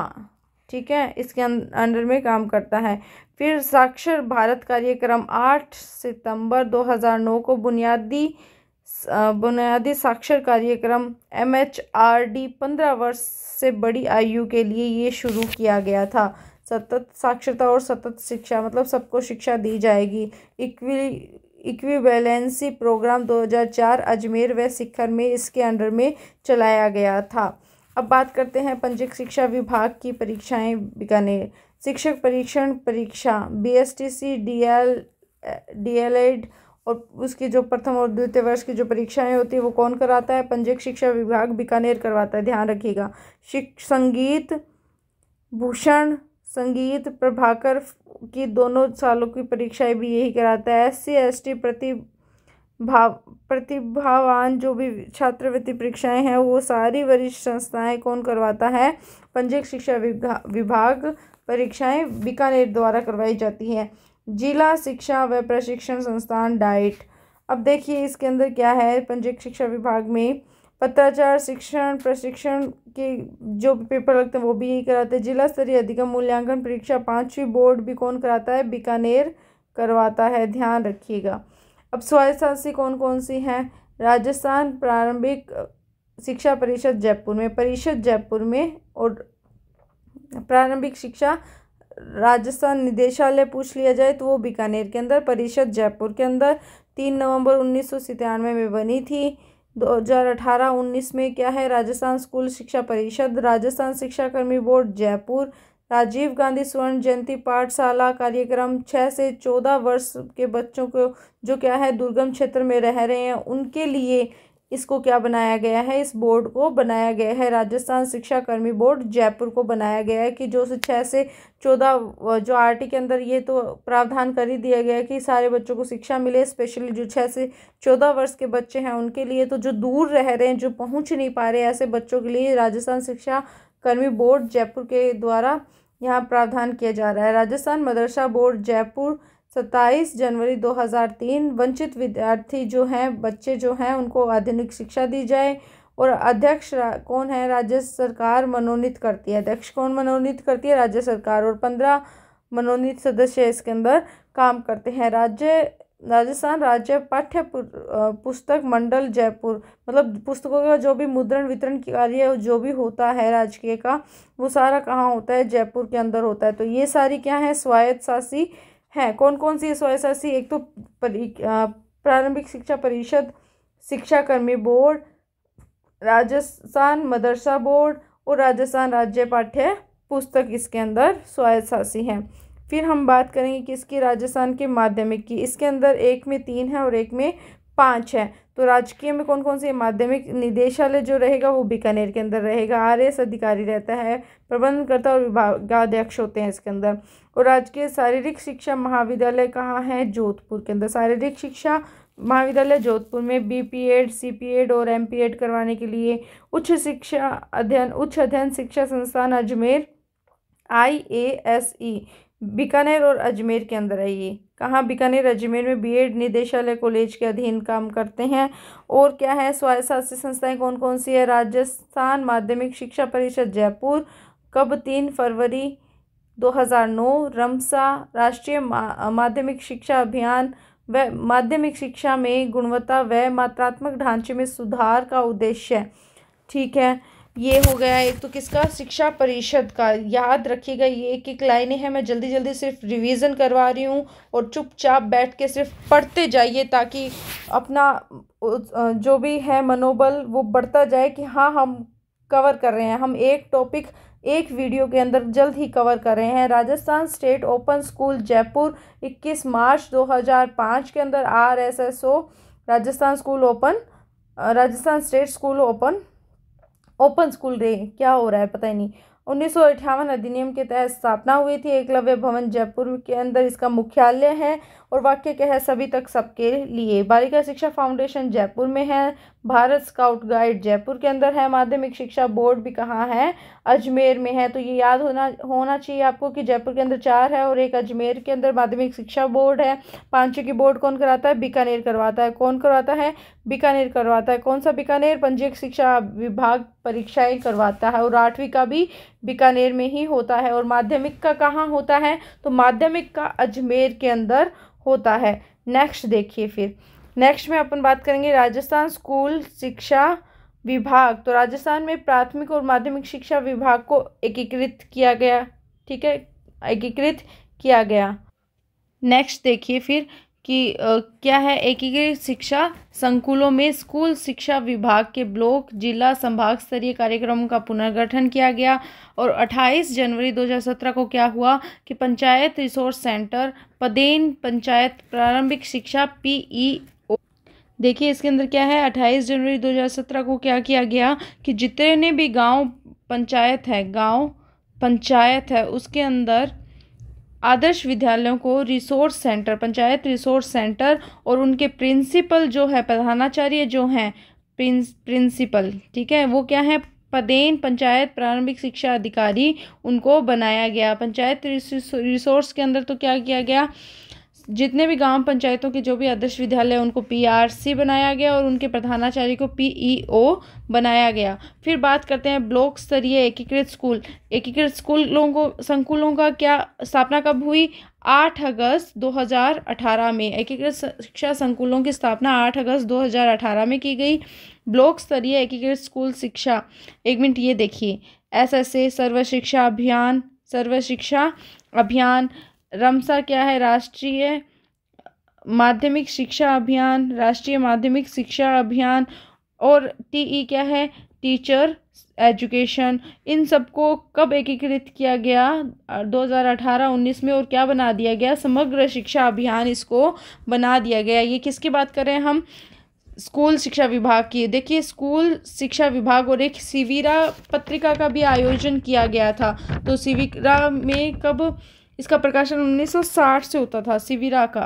Speaker 1: ठीक है इसके अं-, अंडर में काम करता है फिर साक्षर भारत कार्यक्रम आठ सितंबर 2009 को बुनियादी बुनियादी साक्षर कार्यक्रम एम एच आर डी पंद्रह वर्ष से बड़ी आयु के लिए ये शुरू किया गया था सतत साक्षरता और सतत शिक्षा मतलब सबको शिक्षा दी जाएगी इक्वी बैलेंसी प्रोग्राम 2004 अजमेर व सिखर में इसके अंडर में चलाया गया था अब बात करते हैं पंजीक शिक्षा विभाग की परीक्षाएं बीकानेर शिक्षक परीक्षण परीक्षा B S T C D L D L Ed और उसकी जो प्रथम और द्वितीय वर्ष की जो परीक्षाएं होती है वो कौन कराता है पंजीय शिक्षा विभाग बीकानेर करवाता है ध्यान रखिएगा शिक्ष संगीत भूषण संगीत प्रभाकर की दोनों सालों की परीक्षाएं भी यही कराता है एस सी एस टी प्रति भाव प्रतिभावान जो भी छात्रवृत्ति परीक्षाएं हैं वो सारी वरिष्ठ संस्थाएं कौन करवाता है पंजीय शिक्षा विभाग परीक्षाएं बीकानेर द्वारा करवाई जाती हैं जिला शिक्षा व प्रशिक्षण संस्थान डाइट अब देखिए इसके अंदर क्या है पंजीक शिक्षा विभाग में पत्राचार शिक्षण प्रशिक्षण के जो पेपर लगते हैं वो भी यही कराते हैं जिला स्तरीय अधिगम मूल्यांकन परीक्षा पाँचवीं बोर्ड भी कौन कराता है बीकानेर करवाता है ध्यान रखिएगा अब स्वायत्त कौन कौन सी हैं राजस्थान प्रारंभिक शिक्षा परिषद जयपुर में परिषद जयपुर में और प्रारंभिक शिक्षा राजस्थान निदेशालय पूछ लिया जाए तो वो बीकानेर के अंदर परिषद जयपुर के अंदर तीन नवंबर उन्नीस में बनी थी 2018-19 में क्या है राजस्थान स्कूल शिक्षा परिषद राजस्थान शिक्षा कर्मी बोर्ड जयपुर राजीव गांधी स्वर्ण जयंती पाठशाला कार्यक्रम छः से चौदह वर्ष के बच्चों को जो क्या है दुर्गम क्षेत्र में रह रहे हैं उनके लिए इसको क्या बनाया गया है इस बोर्ड को बनाया गया है राजस्थान शिक्षा कर्मी बोर्ड जयपुर को बनाया गया है कि जो छः से चौदह जो आर के अंदर ये तो प्रावधान कर ही दिया गया है कि सारे बच्चों को शिक्षा मिले स्पेशली जो छः से चौदह वर्ष के बच्चे हैं उनके लिए तो जो दूर रह रहे हैं जो पहुँच नहीं पा रहे ऐसे बच्चों के लिए राजस्थान शिक्षा कर्मी बोर्ड जयपुर के द्वारा यहाँ प्रावधान किया जा रहा है राजस्थान मदरसा बोर्ड जयपुर सत्ताईस जनवरी 2003 वंचित विद्यार्थी जो हैं बच्चे जो हैं उनको आधुनिक शिक्षा दी जाए और अध्यक्ष कौन है राज्य सरकार मनोनीत करती है अध्यक्ष कौन मनोनीत करती है राज्य सरकार और पंद्रह मनोनीत सदस्य इसके अंदर काम करते हैं राज्य राजस्थान राज्य पाठ्य पुस्तक मंडल जयपुर मतलब पुस्तकों का जो भी मुद्रण वितरण कार्य जो भी होता है राजकीय का वो सारा कहाँ होता है जयपुर के अंदर होता है तो ये सारी क्या है स्वायत्त शासी हैं कौन कौन सी एस सी एक तो प्रारंभिक शिक्षा परिषद शिक्षा कर्मी बोर्ड राजस्थान मदरसा बोर्ड और राजस्थान राज्य पाठ्य पुस्तक इसके अंदर स्वायत्तशासी हैं फिर हम बात करेंगे किसकी राजस्थान के माध्यमिक की इसके अंदर एक में तीन है और एक में पाँच है तो राजकीय में कौन कौन से माध्यमिक निदेशालय जो रहेगा वो बीकानेर के अंदर रहेगा आर एस अधिकारी रहता है प्रबंधकर्ता और विभागाध्यक्ष होते हैं इसके अंदर और राजकीय शारीरिक शिक्षा महाविद्यालय कहाँ है जोधपुर के अंदर शारीरिक शिक्षा महाविद्यालय जोधपुर में B P Ed C P Ed और एम पी एड करवाने के लिए उच्च शिक्षा अध्ययन उच्च अध्ययन शिक्षा संस्थान Ajmer I A S E Bikaner और अजमेर के अंदर है ये कहाँ बीकानेर अजमेर में बीएड निदेशालय कॉलेज के अधीन काम करते हैं और क्या है स्वायत्त संस्थाएं कौन कौन सी है राजस्थान माध्यमिक शिक्षा परिषद जयपुर कब तीन फरवरी 2009 रमसा राष्ट्रीय माध्यमिक शिक्षा अभियान व माध्यमिक शिक्षा में गुणवत्ता व मात्रात्मक ढांचे में सुधार का उद्देश्य है ठीक है ये हो गया एक तो किसका शिक्षा परिषद का याद रखिएगा ये एक एक लाइनें हैं मैं जल्दी जल्दी सिर्फ रिवीजन करवा रही हूँ और चुपचाप बैठ के सिर्फ पढ़ते जाइए ताकि अपना जो भी है मनोबल वो बढ़ता जाए कि हाँ हम कवर कर रहे हैं हम एक टॉपिक एक वीडियो के अंदर जल्द ही कवर कर रहे हैं Rajasthan state open school Jaipur इक्कीस मार्च दो के अंदर R S S O Rajasthan school open Rajasthan state school open open school day क्या हो रहा है पता ही नहीं उन्नीस अधिनियम के तहत स्थापना हुई थी एकलव्य भवन जयपुर के अंदर इसका मुख्यालय है और वाक्य क्या है सभी तक सबके लिए बालिका शिक्षा फाउंडेशन जयपुर में है भारत स्काउट गाइड जयपुर के अंदर है माध्यमिक शिक्षा बोर्ड भी कहाँ है अजमेर में है तो ये याद होना होना चाहिए आपको कि जयपुर के अंदर चार है और एक अजमेर के अंदर माध्यमिक शिक्षा बोर्ड है पांचों की बोर्ड कौन कराता है बीकानेर करवाता है कौन करवाता है बीकानेर करवाता है कौन सा बीकानेर पंजीयक शिक्षा विभाग परीक्षाएं करवाता है और आठवीं का भी बीकानेर में ही होता है और माध्यमिक का कहाँ होता है तो माध्यमिक का अजमेर के अंदर होता है नेक्स्ट देखिए फिर नेक्स्ट में अपन बात करेंगे राजस्थान स्कूल शिक्षा विभाग तो राजस्थान में प्राथमिक और माध्यमिक शिक्षा विभाग को एकीकृत किया गया ठीक है एकीकृत किया गया नेक्स्ट देखिए फिर कि क्या है एकीकृत शिक्षा संकुलों में स्कूल शिक्षा विभाग के ब्लॉक जिला संभाग स्तरीय कार्यक्रमों का पुनर्गठन किया गया और 28 जनवरी 2017 को क्या हुआ कि पंचायत रिसोर्स सेंटर पदेन पंचायत प्रारंभिक शिक्षा पीई देखिए इसके अंदर क्या है 28 जनवरी 2017 को क्या किया गया कि जितने भी गांव पंचायत है गांव पंचायत है उसके अंदर आदर्श विद्यालयों को resource centre panchayat resource centre और उनके प्रिंसिपल जो है प्रधानाचार्य जो हैं प्रिंस प्रिंसिपल ठीक है वो क्या है पदेन पंचायत प्रारंभिक शिक्षा अधिकारी उनको बनाया गया पंचायत रिसोर्स के अंदर तो क्या किया गया जितने भी ग्राम पंचायतों के जो भी आदर्श विद्यालय उनको पीआरसी बनाया गया और उनके प्रधानाचार्य को पीईओ e बनाया गया फिर बात करते हैं ब्लॉक स्तरीय एकीकृत स्कूल एकीकृत स्कूलों को संकुलों का क्या स्थापना कब हुई आठ अगस्त 2018 में एकीकृत शिक्षा संकुलों की स्थापना आठ अगस्त 2018 में की गई ब्लॉक स्तरीय एकीकृत स्कूल शिक्षा एक मिनट ये देखिए एस ए सर्व शिक्षा अभियान सर्व शिक्षा अभियान रमसा क्या है राष्ट्रीय माध्यमिक शिक्षा अभियान राष्ट्रीय माध्यमिक शिक्षा अभियान और टीई क्या है टीचर एजुकेशन इन सबको कब एकीकृत किया गया 2018-19 में और क्या बना दिया गया समग्र शिक्षा अभियान इसको बना दिया गया ये किसकी बात करें हम स्कूल शिक्षा विभाग की देखिए स्कूल शिक्षा विभाग और एक सिविरा पत्रिका का भी आयोजन किया गया था तो सिविरा में कब इसका प्रकाशन 1960 से होता था सिविरा का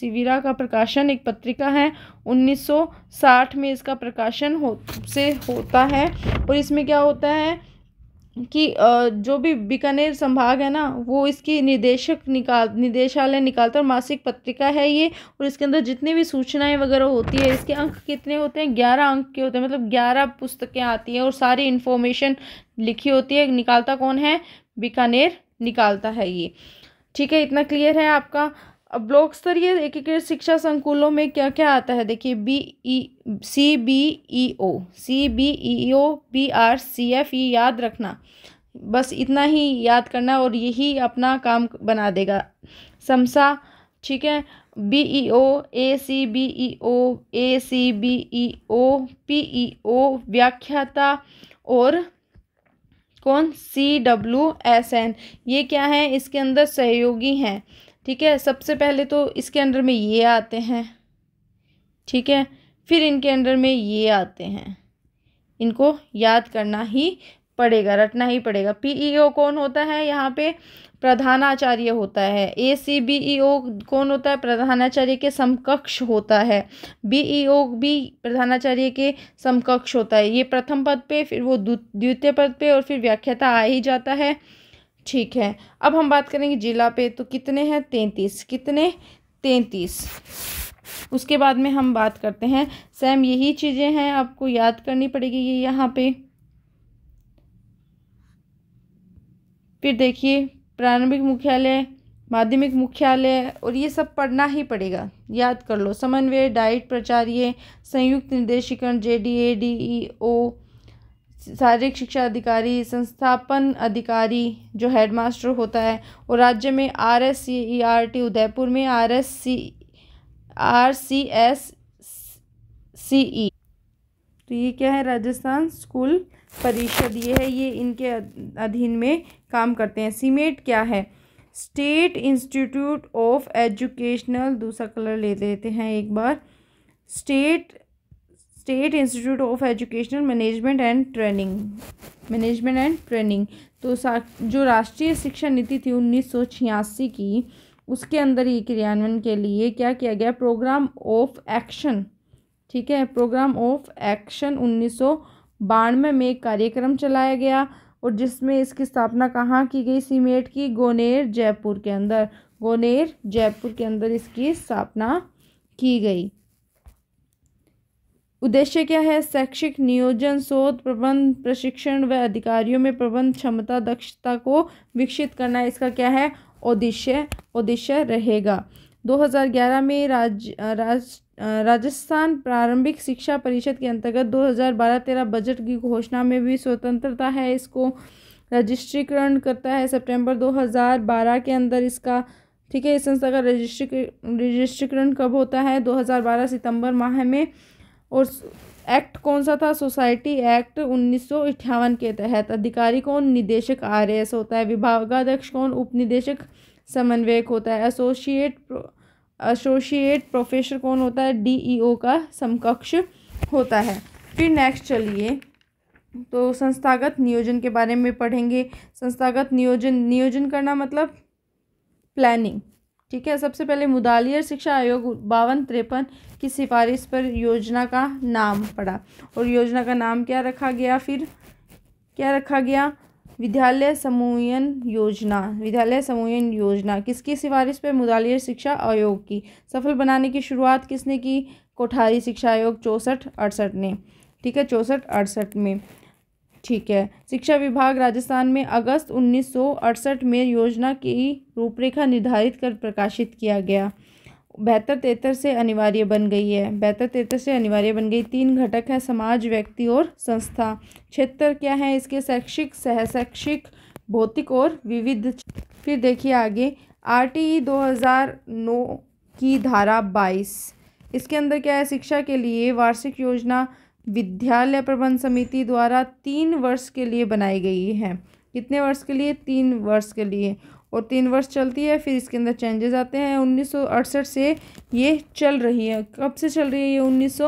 Speaker 1: सिविरा का प्रकाशन एक पत्रिका है 1960 में इसका प्रकाशन हो से होता है और इसमें क्या होता है कि जो भी बीकानेर संभाग है ना वो इसकी निदेशक निकाल निदेशालय निकालता है मासिक पत्रिका है ये और इसके अंदर जितनी भी सूचनाएं वगैरह होती है इसके अंक कितने होते हैं ग्यारह अंक के होते हैं मतलब ग्यारह पुस्तकें आती हैं और सारी इन्फॉर्मेशन लिखी होती है निकालता कौन है बीकानेर निकालता है ये ठीक है इतना क्लियर है आपका अब ब्लॉक स्तरीय एकीकृत शिक्षा संकुलों में क्या क्या आता है देखिए B E C B E O C B E O B R C F E याद रखना बस इतना ही याद करना और यही अपना काम बना देगा समसा ठीक है B E O A C B E O A C B E O P E O व्याख्याता और कौन सी डब्ल्यू एस एन ये क्या है इसके अंदर सहयोगी हैं ठीक है सबसे पहले तो इसके अंडर में ये आते हैं ठीक है फिर इनके अंडर में ये आते हैं इनको याद करना ही पड़ेगा रटना ही पड़ेगा पीईओ e कौन होता है यहाँ पे प्रधानाचार्य होता है ए सी बी ई ओ कौन होता है प्रधानाचार्य के समकक्ष होता है बी ई ओ भी प्रधानाचार्य के समकक्ष होता है ये प्रथम पद पे फिर वो द्वितीय पद पे और फिर व्याख्याता आ ही जाता है ठीक है अब हम बात करेंगे जिला पे तो कितने हैं तैंतीस कितने तैंतीस उसके बाद में हम बात करते हैं सैम यही चीज़ें हैं आपको याद करनी पड़ेगी ये यहाँ पे फिर देखिए प्रारंभिक मुख्यालय माध्यमिक मुख्यालय और ये सब पढ़ना ही पड़ेगा याद कर लो समन्वय डाइट प्रचार्य संयुक्त निर्देशीकरण जे डी ए डी ई ओ शारीरिक शिक्षा अधिकारी संस्थापन अधिकारी जो हेडमास्टर होता है और राज्य में R S C E R T Udaipur में R S C R C S C E तो ये क्या है राजस्थान स्कूल परिषद ये है ये इनके अधीन में काम करते हैं सीमेट क्या है स्टेट इंस्टीट्यूट ऑफ एजुकेशनल दूसरा कलर ले लेते हैं एक बार state state institute of educational management and training management and training तो जो राष्ट्रीय शिक्षा नीति थी उन्नीस की उसके अंदर ये क्रियान्वयन के लिए क्या किया गया प्रोग्राम ऑफ एक्शन ठीक है प्रोग्राम ऑफ एक्शन उन्नीस बानवे में एक कार्यक्रम चलाया गया और जिसमें इसकी स्थापना कहाँ की गई सीमेंट की गोनेर जयपुर के अंदर गोनेर जयपुर के अंदर इसकी स्थापना की गई उद्देश्य क्या है शैक्षिक नियोजन शोध प्रबंध प्रशिक्षण व अधिकारियों में प्रबंध क्षमता दक्षता को विकसित करना इसका क्या है उद्देश्य उद्देश्य रहेगा 2011 में राज्य राष्ट्र राजस्थान प्रारंभिक शिक्षा परिषद के अंतर्गत 2012-13 बजट की घोषणा में भी स्वतंत्रता है इसको रजिस्ट्रीकरण करता है सितंबर 2012 के अंदर इसका ठीक है इस संस्था का रजिस्ट्री रजिस्ट्रीकरण कब होता है 2012 सितंबर माह में और एक्ट कौन सा था सोसाइटी एक्ट उन्नीस के तहत अधिकारी कौन निदेशक आर होता है विभागाध्यक्ष कौन उपनिदेशक समन्वयक होता है एसोसिएट एसोशिएट प्रोफेसर कौन होता है डीईओ e का समकक्ष होता है फिर नेक्स्ट चलिए तो संस्थागत नियोजन के बारे में पढ़ेंगे संस्थागत नियोजन नियोजन करना मतलब प्लानिंग ठीक है सबसे पहले मुदालियर शिक्षा आयोग बावन तिरपन की सिफारिश पर योजना का नाम पड़ा और योजना का नाम क्या रखा गया फिर क्या रखा गया विद्यालय समूहन योजना विद्यालय समूहन योजना किसकी सिफारिश पर मुदालियर शिक्षा आयोग की सफल बनाने की शुरुआत किसने की कोठारी शिक्षा आयोग चौंसठ अड़सठ ने ठीक है चौंसठ अड़सठ में ठीक है शिक्षा विभाग राजस्थान में अगस्त अड़सठ में योजना की रूपरेखा निर्धारित कर प्रकाशित किया गया बेहतर तेतर से अनिवार्य बन गई है बेहतर तेतर से अनिवार्य बन गई तीन घटक हैं समाज व्यक्ति और संस्था क्षेत्र क्या है इसके शैक्षिक सहशैक्षिक भौतिक और विविध फिर देखिए आगे आर 2009 की धारा बाईस इसके अंदर क्या है शिक्षा के लिए वार्षिक योजना विद्यालय प्रबंध समिति द्वारा तीन वर्ष के लिए बनाई गई है कितने वर्ष के लिए तीन वर्ष के लिए और तीन वर्ष चलती है फिर इसके अंदर चेंजेस आते हैं उन्नीस से ये चल रही है कब से चल रही है ये उन्नीस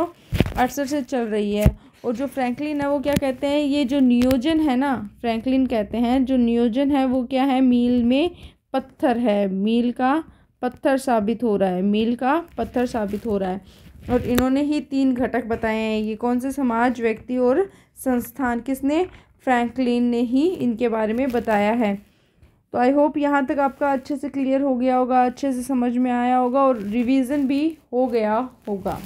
Speaker 1: से चल रही है और जो फ्रैंकलिन है वो क्या कहते हैं ये जो नियोजन है ना फ्रैंकलिन कहते हैं जो नियोजन है वो क्या है मील में पत्थर है मील का पत्थर साबित हो रहा है मील का पत्थर साबित हो रहा है और इन्होंने ही तीन घटक बताए हैं ये कौन से समाज व्यक्ति और संस्थान किसने फ्रैंकलिन ने ही इनके बारे में बताया है तो आई होप यहाँ तक आपका अच्छे से क्लियर हो गया होगा अच्छे से समझ में आया होगा और रिवीजन भी हो गया होगा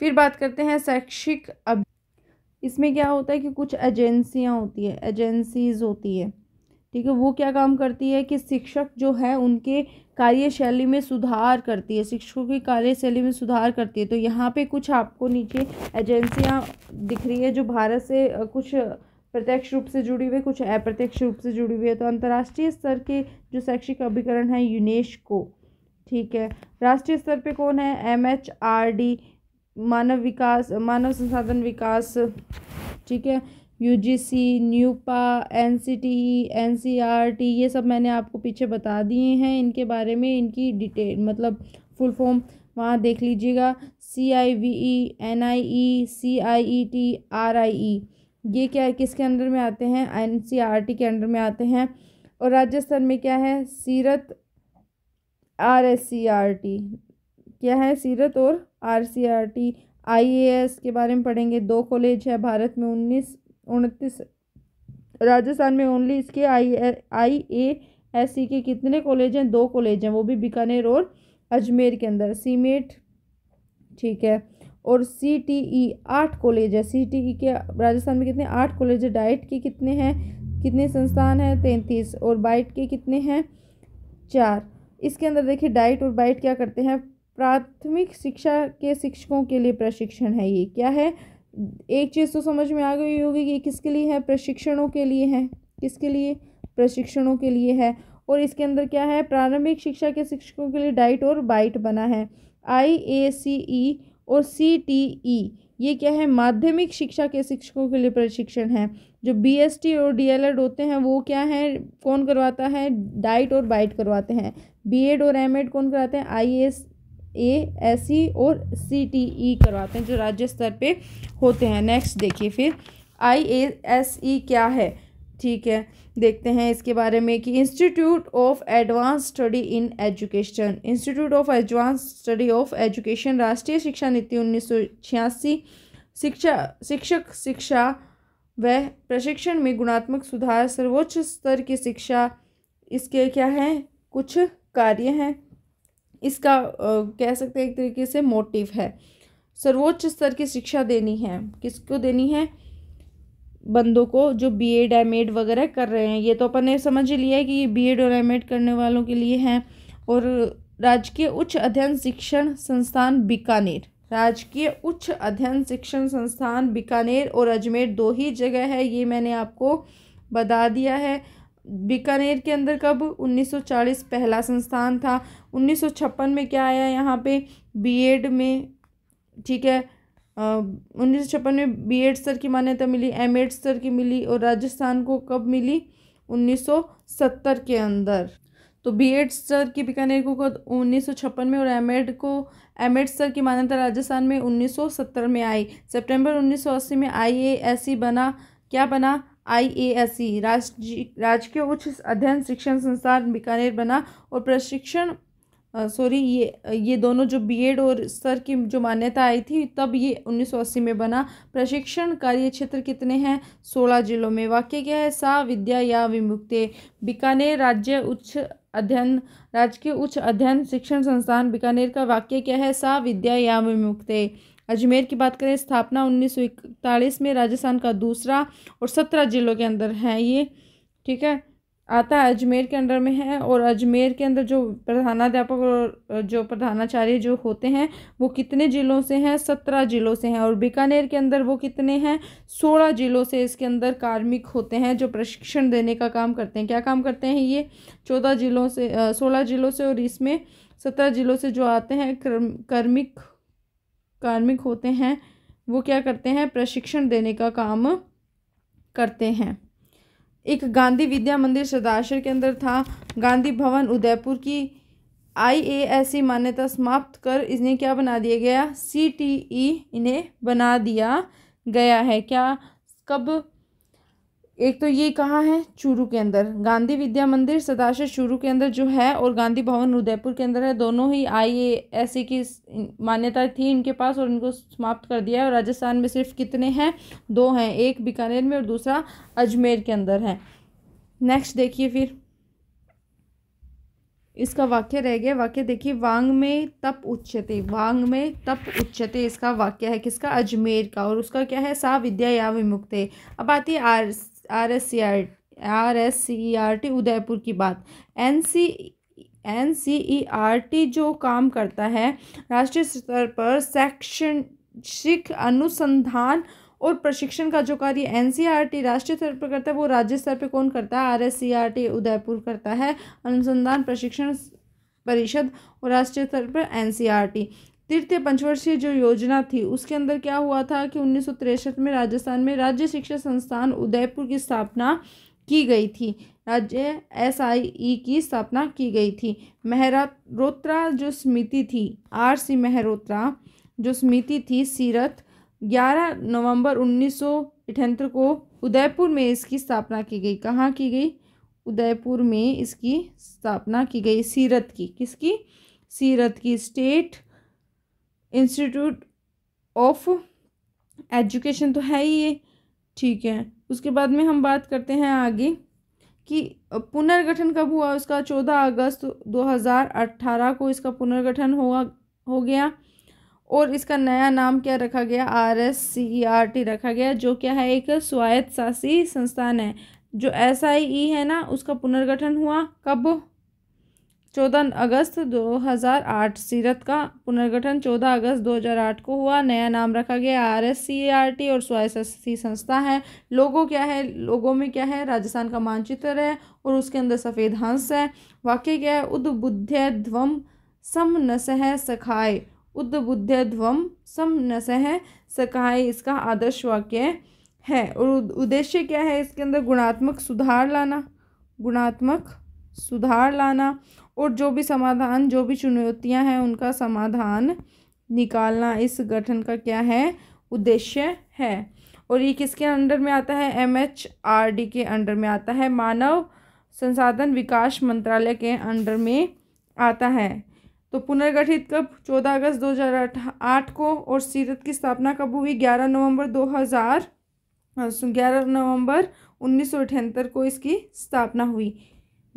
Speaker 1: फिर बात करते हैं शैक्षिक अब इसमें क्या होता है कि कुछ एजेंसियाँ होती है एजेंसीज होती है ठीक है वो क्या काम करती है कि शिक्षक जो है उनके कार्यशैली में सुधार करती है शिक्षकों की कार्यशैली में सुधार करती है तो यहाँ पे कुछ आपको नीचे एजेंसियाँ दिख रही है जो भारत से कुछ प्रत्यक्ष रूप से जुड़ी हुई कुछ अप्रत्यक्ष रूप से जुड़ी हुई है तो अंतर्राष्ट्रीय स्तर के जो शैक्षिक अभिकरण है यूनेस्को ठीक है राष्ट्रीय स्तर पे कौन है एम एच आर डी मानव विकास मानव संसाधन विकास ठीक है U G C NUEPA N C T E N C R T ये सब मैंने आपको पीछे बता दिए हैं इनके बारे में इनकी डिटेल मतलब फुल फॉर्म वहाँ देख लीजिएगा C I V E N I E C I E T R I E ये क्या है किसके अंडर में आते हैं एन के अंडर में आते हैं और राजस्थान में क्या है SIERT R S C R T क्या है सीरत और R C R T I A S के बारे में पढ़ेंगे दो कॉलेज है भारत में उन्नीस उनतीस राजस्थान में ओनली इसके आई आई ए एस सी के कितने कॉलेज हैं दो कॉलेज हैं वो भी बीकानेर और अजमेर के अंदर सीमेट ठीक है और सी टी ई आठ कॉलेज है सी टी ई के राजस्थान में कितने आठ कॉलेज है डाइट के कितने हैं कितने संस्थान हैं तैंतीस और बाइट के कितने हैं चार इसके अंदर देखिए डाइट और बाइट क्या करते हैं प्राथमिक शिक्षा के शिक्षकों के लिए प्रशिक्षण है ये क्या है एक चीज़ तो समझ में आ गई होगी कि किसके लिए है प्रशिक्षणों के लिए है किसके लिए प्रशिक्षणों के लिए है और इसके अंदर क्या है प्रारंभिक शिक्षा के शिक्षकों के लिए डाइट और बाइट बना है आई ए सी ई और सी टी ई ये क्या है माध्यमिक शिक्षा के शिक्षकों के लिए प्रशिक्षण है जो बी एस टी और डी एल एड होते हैं वो क्या है कौन करवाता है डाइट और बाइट करवाते हैं बी एड और एम एड कौन कराते हैं आई एस ए एस ई और सी टी ई करवाते हैं जो राज्य स्तर पे होते हैं नेक्स्ट देखिए फिर आई ए एस ई क्या है ठीक है देखते हैं इसके बारे में कि institute of advance study in education institute of advance study of education राष्ट्रीय शिक्षा नीति उन्नीस शिक्षा शिक्षक शिक्षा व प्रशिक्षण में गुणात्मक सुधार सर्वोच्च स्तर की शिक्षा इसके क्या हैं कुछ कार्य हैं इसका आ, कह सकते हैं एक तरीके से मोटिव है सर्वोच्च स्तर की शिक्षा देनी है किसको देनी है बंदों को जो बी एड एम एड वगैरह कर रहे हैं ये तो अपन ने समझ ही लिया है कि ये बी एड और एम एड करने वालों के लिए हैं और राजकीय उच्च अध्ययन शिक्षण संस्थान बीकानेर राजकीय उच्च अध्ययन शिक्षण संस्थान बीकानेर और अजमेर दो ही जगह है ये मैंने आपको बता दिया है बीकानेर के अंदर कब 1940 पहला संस्थान था 1956 में क्या आया यहाँ पे बीएड में ठीक है उन्नीस में बी एड सर की मान्यता मिली एम एड स्तर की मिली और राजस्थान को कब मिली 1970 के अंदर तो बी एड स्तर की बीकानेर को उन्नीस में और एम एड को एम एड सर की मान्यता राजस्थान में 1970 में आई सितंबर 1980 में आई ए एस सी बना क्या बना आई ए एस राज्य राजकीय उच्च अध्ययन शिक्षण संस्थान बीकानेर बना और प्रशिक्षण सॉरी ये ये दोनों जो बीएड और स्तर की जो मान्यता आई थी तब ये 1980 में बना प्रशिक्षण कार्य क्षेत्र कितने हैं 16 जिलों में वाक्य क्या है सा विद्या या विमुक्ति बीकानेर राज्य उच्च अध्ययन राजकीय उच्च अध्ययन शिक्षण संस्थान बीकानेर का वाक्य क्या है सा विद्या या विमुक्ति अजमेर की बात करें स्थापना उन्नीस में राजस्थान का दूसरा और सत्रह जिलों के अंदर है ये ठीक है आता अजमेर के अंडर में है और अजमेर के अंदर जो प्रधानाध्यापक और जो प्रधानाचार्य जो होते हैं वो कितने ज़िलों से हैं सत्रह ज़िलों से हैं और बीकानेर के अंदर वो कितने हैं सोलह ज़िलों से इसके अंदर कार्मिक होते हैं जो प्रशिक्षण देने का काम करते हैं क्या काम करते हैं ये चौदह ज़िलों से सोलह ज़िलों से और इसमें सत्रह ज़िलों से जो आते हैं कर्मिक कार्मिक होते हैं वो क्या करते हैं प्रशिक्षण देने का काम करते हैं एक गांधी विद्या मंदिर सदाशर के अंदर था गांधी भवन उदयपुर की आई आईएएससी e मान्यता समाप्त कर इन्हें क्या बना दिया गया सी टी ई इन्हें बना दिया गया है क्या कब एक तो ये कहाँ है चूरू के अंदर गांधी विद्या मंदिर सदाशय चूरू के अंदर जो है और गांधी भवन उदयपुर के अंदर है दोनों ही आई ए एस की मान्यता थी इनके पास और इनको समाप्त कर दिया है और राजस्थान में सिर्फ कितने हैं दो हैं एक बीकानेर में और दूसरा अजमेर के अंदर है नेक्स्ट देखिए फिर इसका वाक्य रह गया वाक्य देखिए वांग में तप उच्चते वांग में तप उच्चते इसका वाक्य है किसका अजमेर का और उसका क्या है सा विद्या या विमुक्ते अब आती है R R S C R R S C R T Udaipur की बात N C N C E R T जो काम करता है राष्ट्रीय स्तर पर शैक्षणिक अनुसंधान और प्रशिक्षण का जो कार्य एन सी आर टी राष्ट्रीय स्तर पर करता है वो राज्य स्तर पर कौन करता है R S C R T Udaipur करता है अनुसंधान प्रशिक्षण परिषद और राष्ट्रीय स्तर पर एन सी आर टी तृतीय पंचवर्षीय जो योजना थी उसके अंदर क्या हुआ था कि उन्नीस में राजस्थान में राज्य शिक्षा संस्थान उदयपुर की स्थापना की गई थी राज्य एस की स्थापना की गई थी मेहरोत्रा जो समिति थी आर सी मेहरोत्रा जो समिति थी सीरत 11 नवंबर उन्नीस को उदयपुर में इसकी स्थापना की गई कहाँ की गई उदयपुर में इसकी स्थापना की गई सीरत की किसकी सीरत की स्टेट इंस्टीट्यूट ऑफ एजुकेशन तो है ही ये ठीक है उसके बाद में हम बात करते हैं आगे कि पुनर्गठन कब हुआ उसका चौदह अगस्त दो हज़ार अट्ठारह को इसका पुनर्गठन हुआ हो गया और इसका नया नाम क्या रखा गया R S C E R T रखा गया जो क्या है एक स्वायत्त शासी संस्थान है जो एस आई ई है ना उसका पुनर्गठन हुआ कब चौदह अगस्त 2008 सीरत का पुनर्गठन 14 अगस्त 2008 को हुआ नया नाम रखा गया R S C R T और स्वायसी संस्था है लोगों क्या है लोगों में क्या है राजस्थान का मानचित्र है और उसके अंदर सफ़ेद हंस है वाक्य क्या है उद ध्वम सम नसह सखाय उद ध्वम सम नसह सखाए इसका आदर्श वाक्य है और उद्देश्य क्या है इसके अंदर गुणात्मक सुधार लाना गुणात्मक सुधार लाना और जो भी समाधान जो भी चुनौतियां हैं उनका समाधान निकालना इस गठन का क्या है उद्देश्य है और ये किसके अंडर में आता है एम एच आर डी के अंडर में आता है मानव संसाधन विकास मंत्रालय के अंडर में आता है तो पुनर्गठित कब चौदह अगस्त दो हज़ार आठ को और सीरत की स्थापना कब हुई ग्यारह नवंबर दो हज़ार ग्यारह नवंबर उन्नीस सौ अठहत्तर को इसकी स्थापना हुई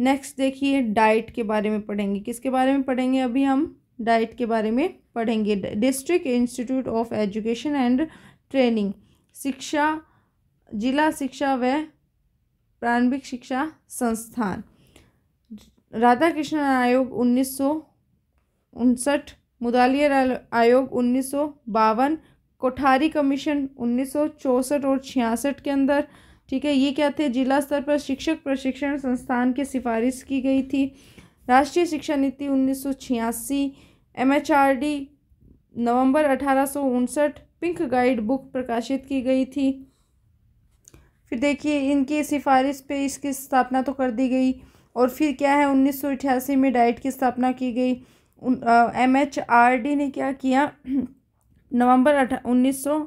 Speaker 1: नेक्स्ट देखिए डाइट के बारे में पढ़ेंगे किसके बारे में पढ़ेंगे अभी हम डाइट के बारे में पढ़ेंगे district institute of education and training शिक्षा जिला शिक्षा व प्रारंभिक शिक्षा संस्थान राधा कृष्ण आयोग उन्नीस सौ उनसठ मुदालियर आयोग उन्नीस सौ बावन कोठारी कमीशन उन्नीस सौ चौंसठ और छियासठ के अंदर ठीक है ये क्या थे जिला स्तर पर शिक्षक प्रशिक्षण संस्थान की सिफारिश की गई थी राष्ट्रीय शिक्षा नीति उन्नीस सौ छियासी M H R D November अठारह सौ उनसठ पिंक गाइड बुक प्रकाशित की गई थी फिर देखिए इनकी सिफारिश पे इसकी स्थापना तो कर दी गई और फिर क्या है उन्नीस में डाइट की स्थापना की गई एम एच आर डी ने क्या किया नवंबर उन्नीस सौ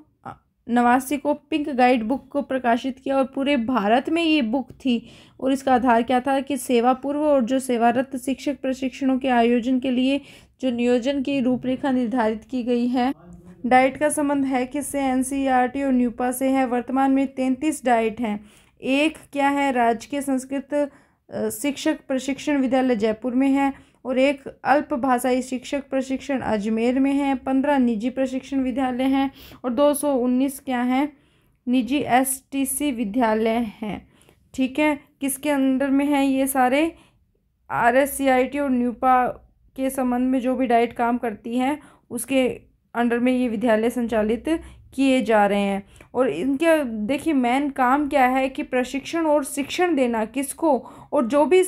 Speaker 1: नवासी को पिंक गाइड बुक को प्रकाशित किया और पूरे भारत में ये बुक थी और इसका आधार क्या था कि सेवा पूर्व और जो सेवारत शिक्षक प्रशिक्षणों के आयोजन के लिए जो नियोजन की रूपरेखा निर्धारित की गई है डाइट का संबंध है किससे एन और न्यूपा से है वर्तमान में तैंतीस डाइट हैं एक क्या है राजकीय संस्कृत शिक्षक प्रशिक्षण विद्यालय जयपुर में है और एक अल्पभाषाई शिक्षक प्रशिक्षण अजमेर में है पंद्रह निजी प्रशिक्षण विद्यालय हैं और दो सौ उन्नीस क्या हैं निजी एसटीसी विद्यालय हैं ठीक है किसके अंडर में है ये सारे R S C I T और न्यूपा के संबंध में जो भी डाइट काम करती है उसके अंडर में ये विद्यालय संचालित किए जा रहे हैं और इनके देखिए मेन काम क्या है कि प्रशिक्षण और शिक्षण देना किसको और जो भी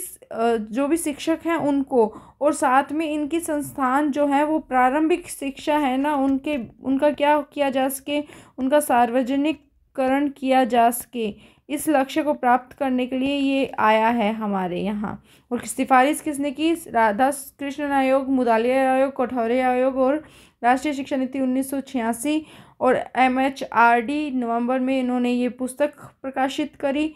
Speaker 1: जो भी शिक्षक हैं उनको और साथ में इनकी संस्थान जो है वो प्रारंभिक शिक्षा है ना उनके उनका क्या किया जा सके उनका सार्वजनिककरण किया जा सके इस लक्ष्य को प्राप्त करने के लिए ये आया है हमारे यहाँ और सिफारिश किसने की राधा कृष्णन आयोग मुदालिया आयोग कठौरे आयोग और राष्ट्रीय शिक्षा नीति उन्नीस और M H R D November में इन्होंने ये पुस्तक प्रकाशित करी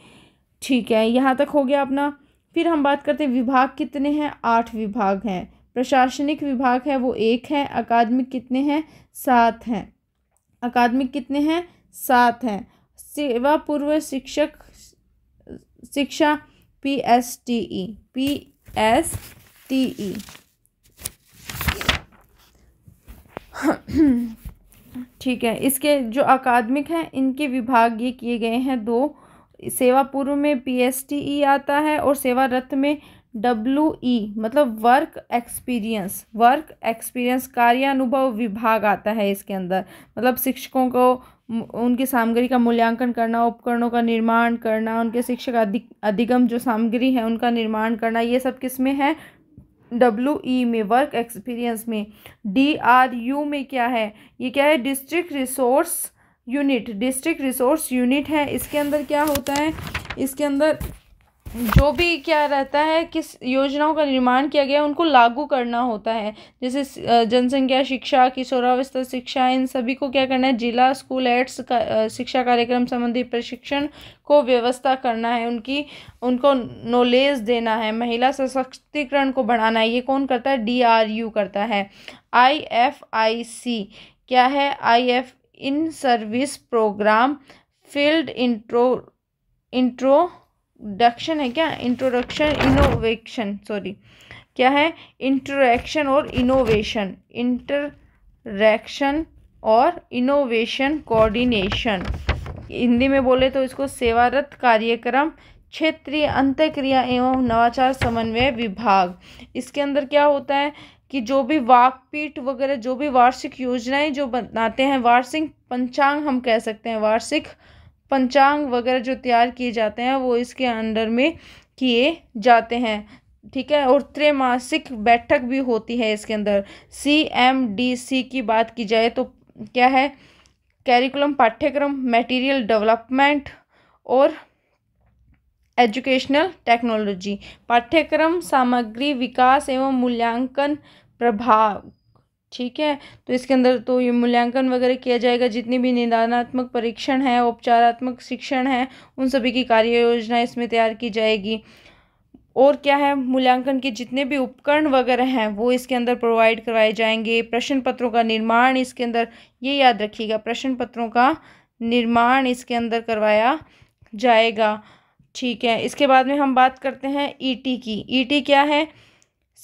Speaker 1: ठीक है यहाँ तक हो गया अपना फिर हम बात करते हैं विभाग कितने हैं आठ विभाग हैं प्रशासनिक विभाग है वो एक है अकादमिक कितने हैं सात हैं अकादमिक कितने हैं सात हैं सेवा पूर्व शिक्षक शिक्षा P S T E P S T E ठीक है इसके जो अकादमिक हैं इनके विभाग ये किए गए हैं दो सेवा पूर्व में पी एस टी ई आता है और सेवा रत्न में डब्लू ई मतलब वर्क एक्सपीरियंस वर्क एक्सपीरियंस कार्य अनुभव विभाग आता है इसके अंदर मतलब शिक्षकों को उनकी सामग्री का मूल्यांकन करना उपकरणों का निर्माण करना उनके शिक्षक अधिक अधिगम जो सामग्री है उनका निर्माण करना ये सब किस में है डब्ल्यू ई e में वर्क एक्सपीरियंस में डी आर यू में क्या है ये क्या है district resource unit district resource unit है इसके अंदर क्या होता है इसके अंदर जो भी क्या रहता है किस योजनाओं का निर्माण किया गया उनको लागू करना होता है जैसे जनसंख्या शिक्षा किशोरावस्था शिक्षा इन सभी को क्या करना है जिला स्कूल एड्स का शिक्षा कार्यक्रम संबंधी प्रशिक्षण को व्यवस्था करना है उनकी उनको नॉलेज देना है महिला सशक्तिकरण को बढ़ाना है ये कौन करता है डी आर यू करता है आई एफ आई सी क्या है I F in service programme field intro intro introduction है क्या इंट्रोडक्शन इनोवेशन सॉरी क्या है इंट्रोडक्शन और इनोवेशन इंटरक्शन और इनोवेशन कोऑर्डिनेशन हिंदी में बोले तो इसको सेवारत कार्यक्रम क्षेत्रीय अंत्यक्रिया एवं नवाचार समन्वय विभाग इसके अंदर क्या होता है कि जो भी वाकपीठ वगैरह जो भी वार्षिक योजनाएं जो बनाते हैं वार्षिक पंचांग हम कह सकते हैं वार्षिक पंचांग वगैरह जो तैयार किए जाते हैं वो इसके अंडर में किए जाते हैं ठीक है और त्रैमासिक बैठक भी होती है इसके अंदर सी एम डी सी की बात की जाए तो क्या है कैरिकुलम पाठ्यक्रम मटेरियल डेवलपमेंट और एजुकेशनल टेक्नोलॉजी पाठ्यक्रम सामग्री विकास एवं मूल्यांकन प्रभाव ठीक है तो इसके अंदर तो ये मूल्यांकन वगैरह किया जाएगा जितनी भी निदानात्मक परीक्षण है उपचारात्मक शिक्षण है उन सभी की कार्य योजना इसमें तैयार की जाएगी और क्या है मूल्यांकन के जितने भी उपकरण वगैरह हैं वो इसके अंदर प्रोवाइड करवाए जाएंगे प्रश्न पत्रों का निर्माण इसके अंदर ये याद रखिएगा प्रश्न पत्रों का निर्माण इसके अंदर करवाया जाएगा ठीक है इसके बाद में हम बात करते हैं ईटी e की ईटी e क्या है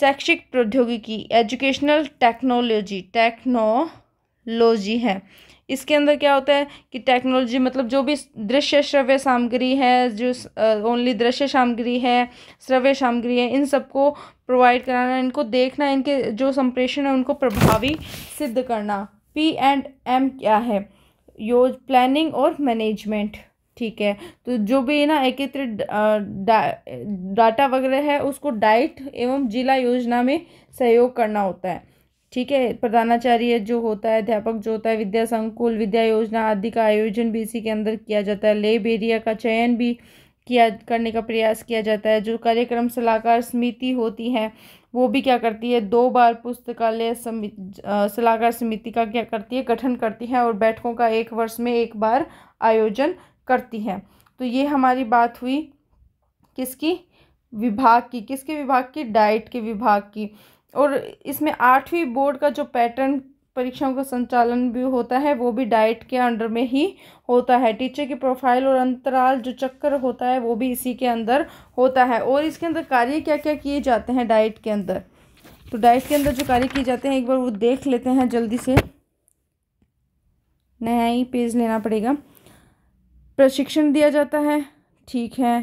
Speaker 1: शैक्षिक प्रौद्योगिकी एजुकेशनल टेक्नोलॉजी टेक्नोलॉजी है इसके अंदर क्या होता है कि टेक्नोलॉजी मतलब जो भी दृश्य श्रव्य सामग्री है जो ओनली दृश्य सामग्री है श्रव्य सामग्री है इन सबको प्रोवाइड कराना इनको देखना इनके जो संप्रेषण है उनको प्रभावी सिद्ध करना पी एंड एम क्या है योज प्लानिंग और मैनेजमेंट ठीक है तो जो भी ना एकत्रित डाटा वगैरह है उसको डाइट एवं जिला योजना में सहयोग करना होता है ठीक है प्रधानाचार्य जो होता है अध्यापक जो होता है विद्या संकुल विद्या योजना आदि का आयोजन भी इसी के अंदर किया जाता है लेब एरिया का चयन भी किया करने का प्रयास किया जाता है जो कार्यक्रम सलाहकार समिति होती है वो भी क्या करती है दो बार पुस्तकालय समिति सलाहकार समिति का क्या करती है गठन करती है और बैठकों का एक वर्ष में एक बार आयोजन करती हैं तो ये हमारी बात हुई किसकी विभाग की किसके विभाग की डाइट के विभाग की और इसमें आठवीं बोर्ड का जो पैटर्न परीक्षाओं का संचालन भी होता है वो भी डाइट के अंडर में ही होता है टीचर की प्रोफाइल और अंतराल जो चक्कर होता है वो भी इसी के अंदर होता है और इसके अंदर कार्य क्या क्या किए जाते हैं डाइट के अंदर तो डाइट के अंदर जो कार्य किए जाते हैं एक बार वो देख लेते हैं जल्दी से नया ही पेज लेना पड़ेगा प्रशिक्षण दिया जाता है ठीक है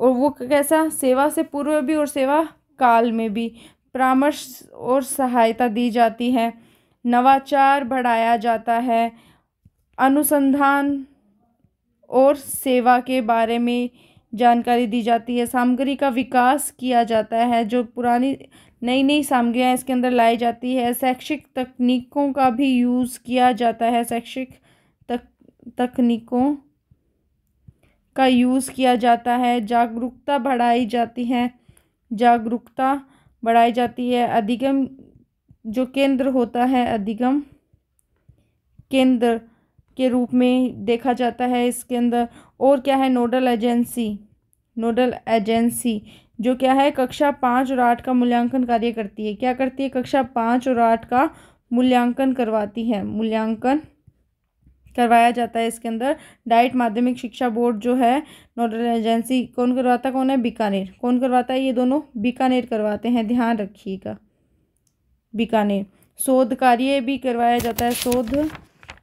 Speaker 1: और वो कैसा सेवा से पूर्व भी और सेवा काल में भी परामर्श और सहायता दी जाती है नवाचार बढ़ाया जाता है अनुसंधान और सेवा के बारे में जानकारी दी जाती है सामग्री का विकास किया जाता है जो पुरानी नई नई सामग्रियाँ इसके अंदर लाई जाती है शैक्षिक तकनीकों का भी यूज़ किया जाता है शैक्षिक तक तकनीकों का यूज़ किया जाता है जागरूकता बढ़ाई जाती है जागरूकता बढ़ाई जाती है अधिगम जो केंद्र होता है अधिगम केंद्र के रूप में देखा जाता है इसके अंदर और क्या है नोडल एजेंसी नोडल एजेंसी जो क्या है कक्षा पाँच और आठ का मूल्यांकन कार्य करती है क्या करती है कक्षा पाँच और आठ का मूल्यांकन करवाती है मूल्यांकन करवाया जाता है इसके अंदर डाइट माध्यमिक शिक्षा बोर्ड जो है नोडल एजेंसी कौन करवाता कौन है बीकानेर कौन करवाता है ये दोनों बीकानेर करवाते हैं ध्यान रखिएगा बीकानेर शोध कार्य भी करवाया जाता है शोध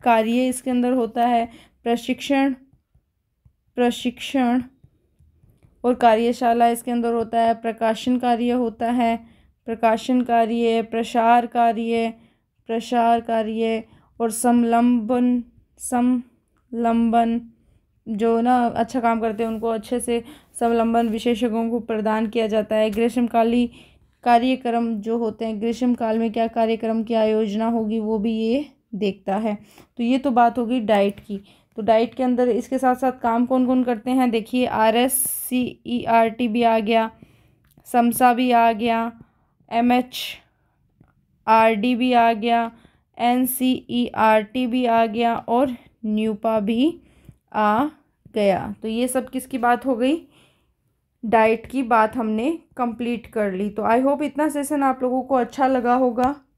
Speaker 1: कार्य इसके अंदर होता है प्रशिक्षण प्रशिक्षण और कार्यशाला इसके अंदर होता है प्रकाशन कार्य होता है प्रकाशन कार्य प्रसार कार्य प्रसार कार्य और समलंबन समलंबन जो ना अच्छा काम करते हैं उनको अच्छे से समलंबन विशेषज्ञों को प्रदान किया जाता है ग्रीष्मकाली कार्यक्रम जो होते हैं ग्रीष्म काल में क्या कार्यक्रम की आयोजना होगी वो भी ये देखता है तो ये तो बात होगी डाइट की तो डाइट के अंदर इसके साथ साथ काम कौन कौन करते हैं देखिए R S C E R T भी आ गया समसा भी आ गया एम एच आर डी भी आ गया N C E R T भी आ गया और न्यूपा भी आ गया तो ये सब किसकी बात हो गई डाइट की बात हमने कंप्लीट कर ली तो आई होप इतना सेशन आप लोगों को अच्छा लगा होगा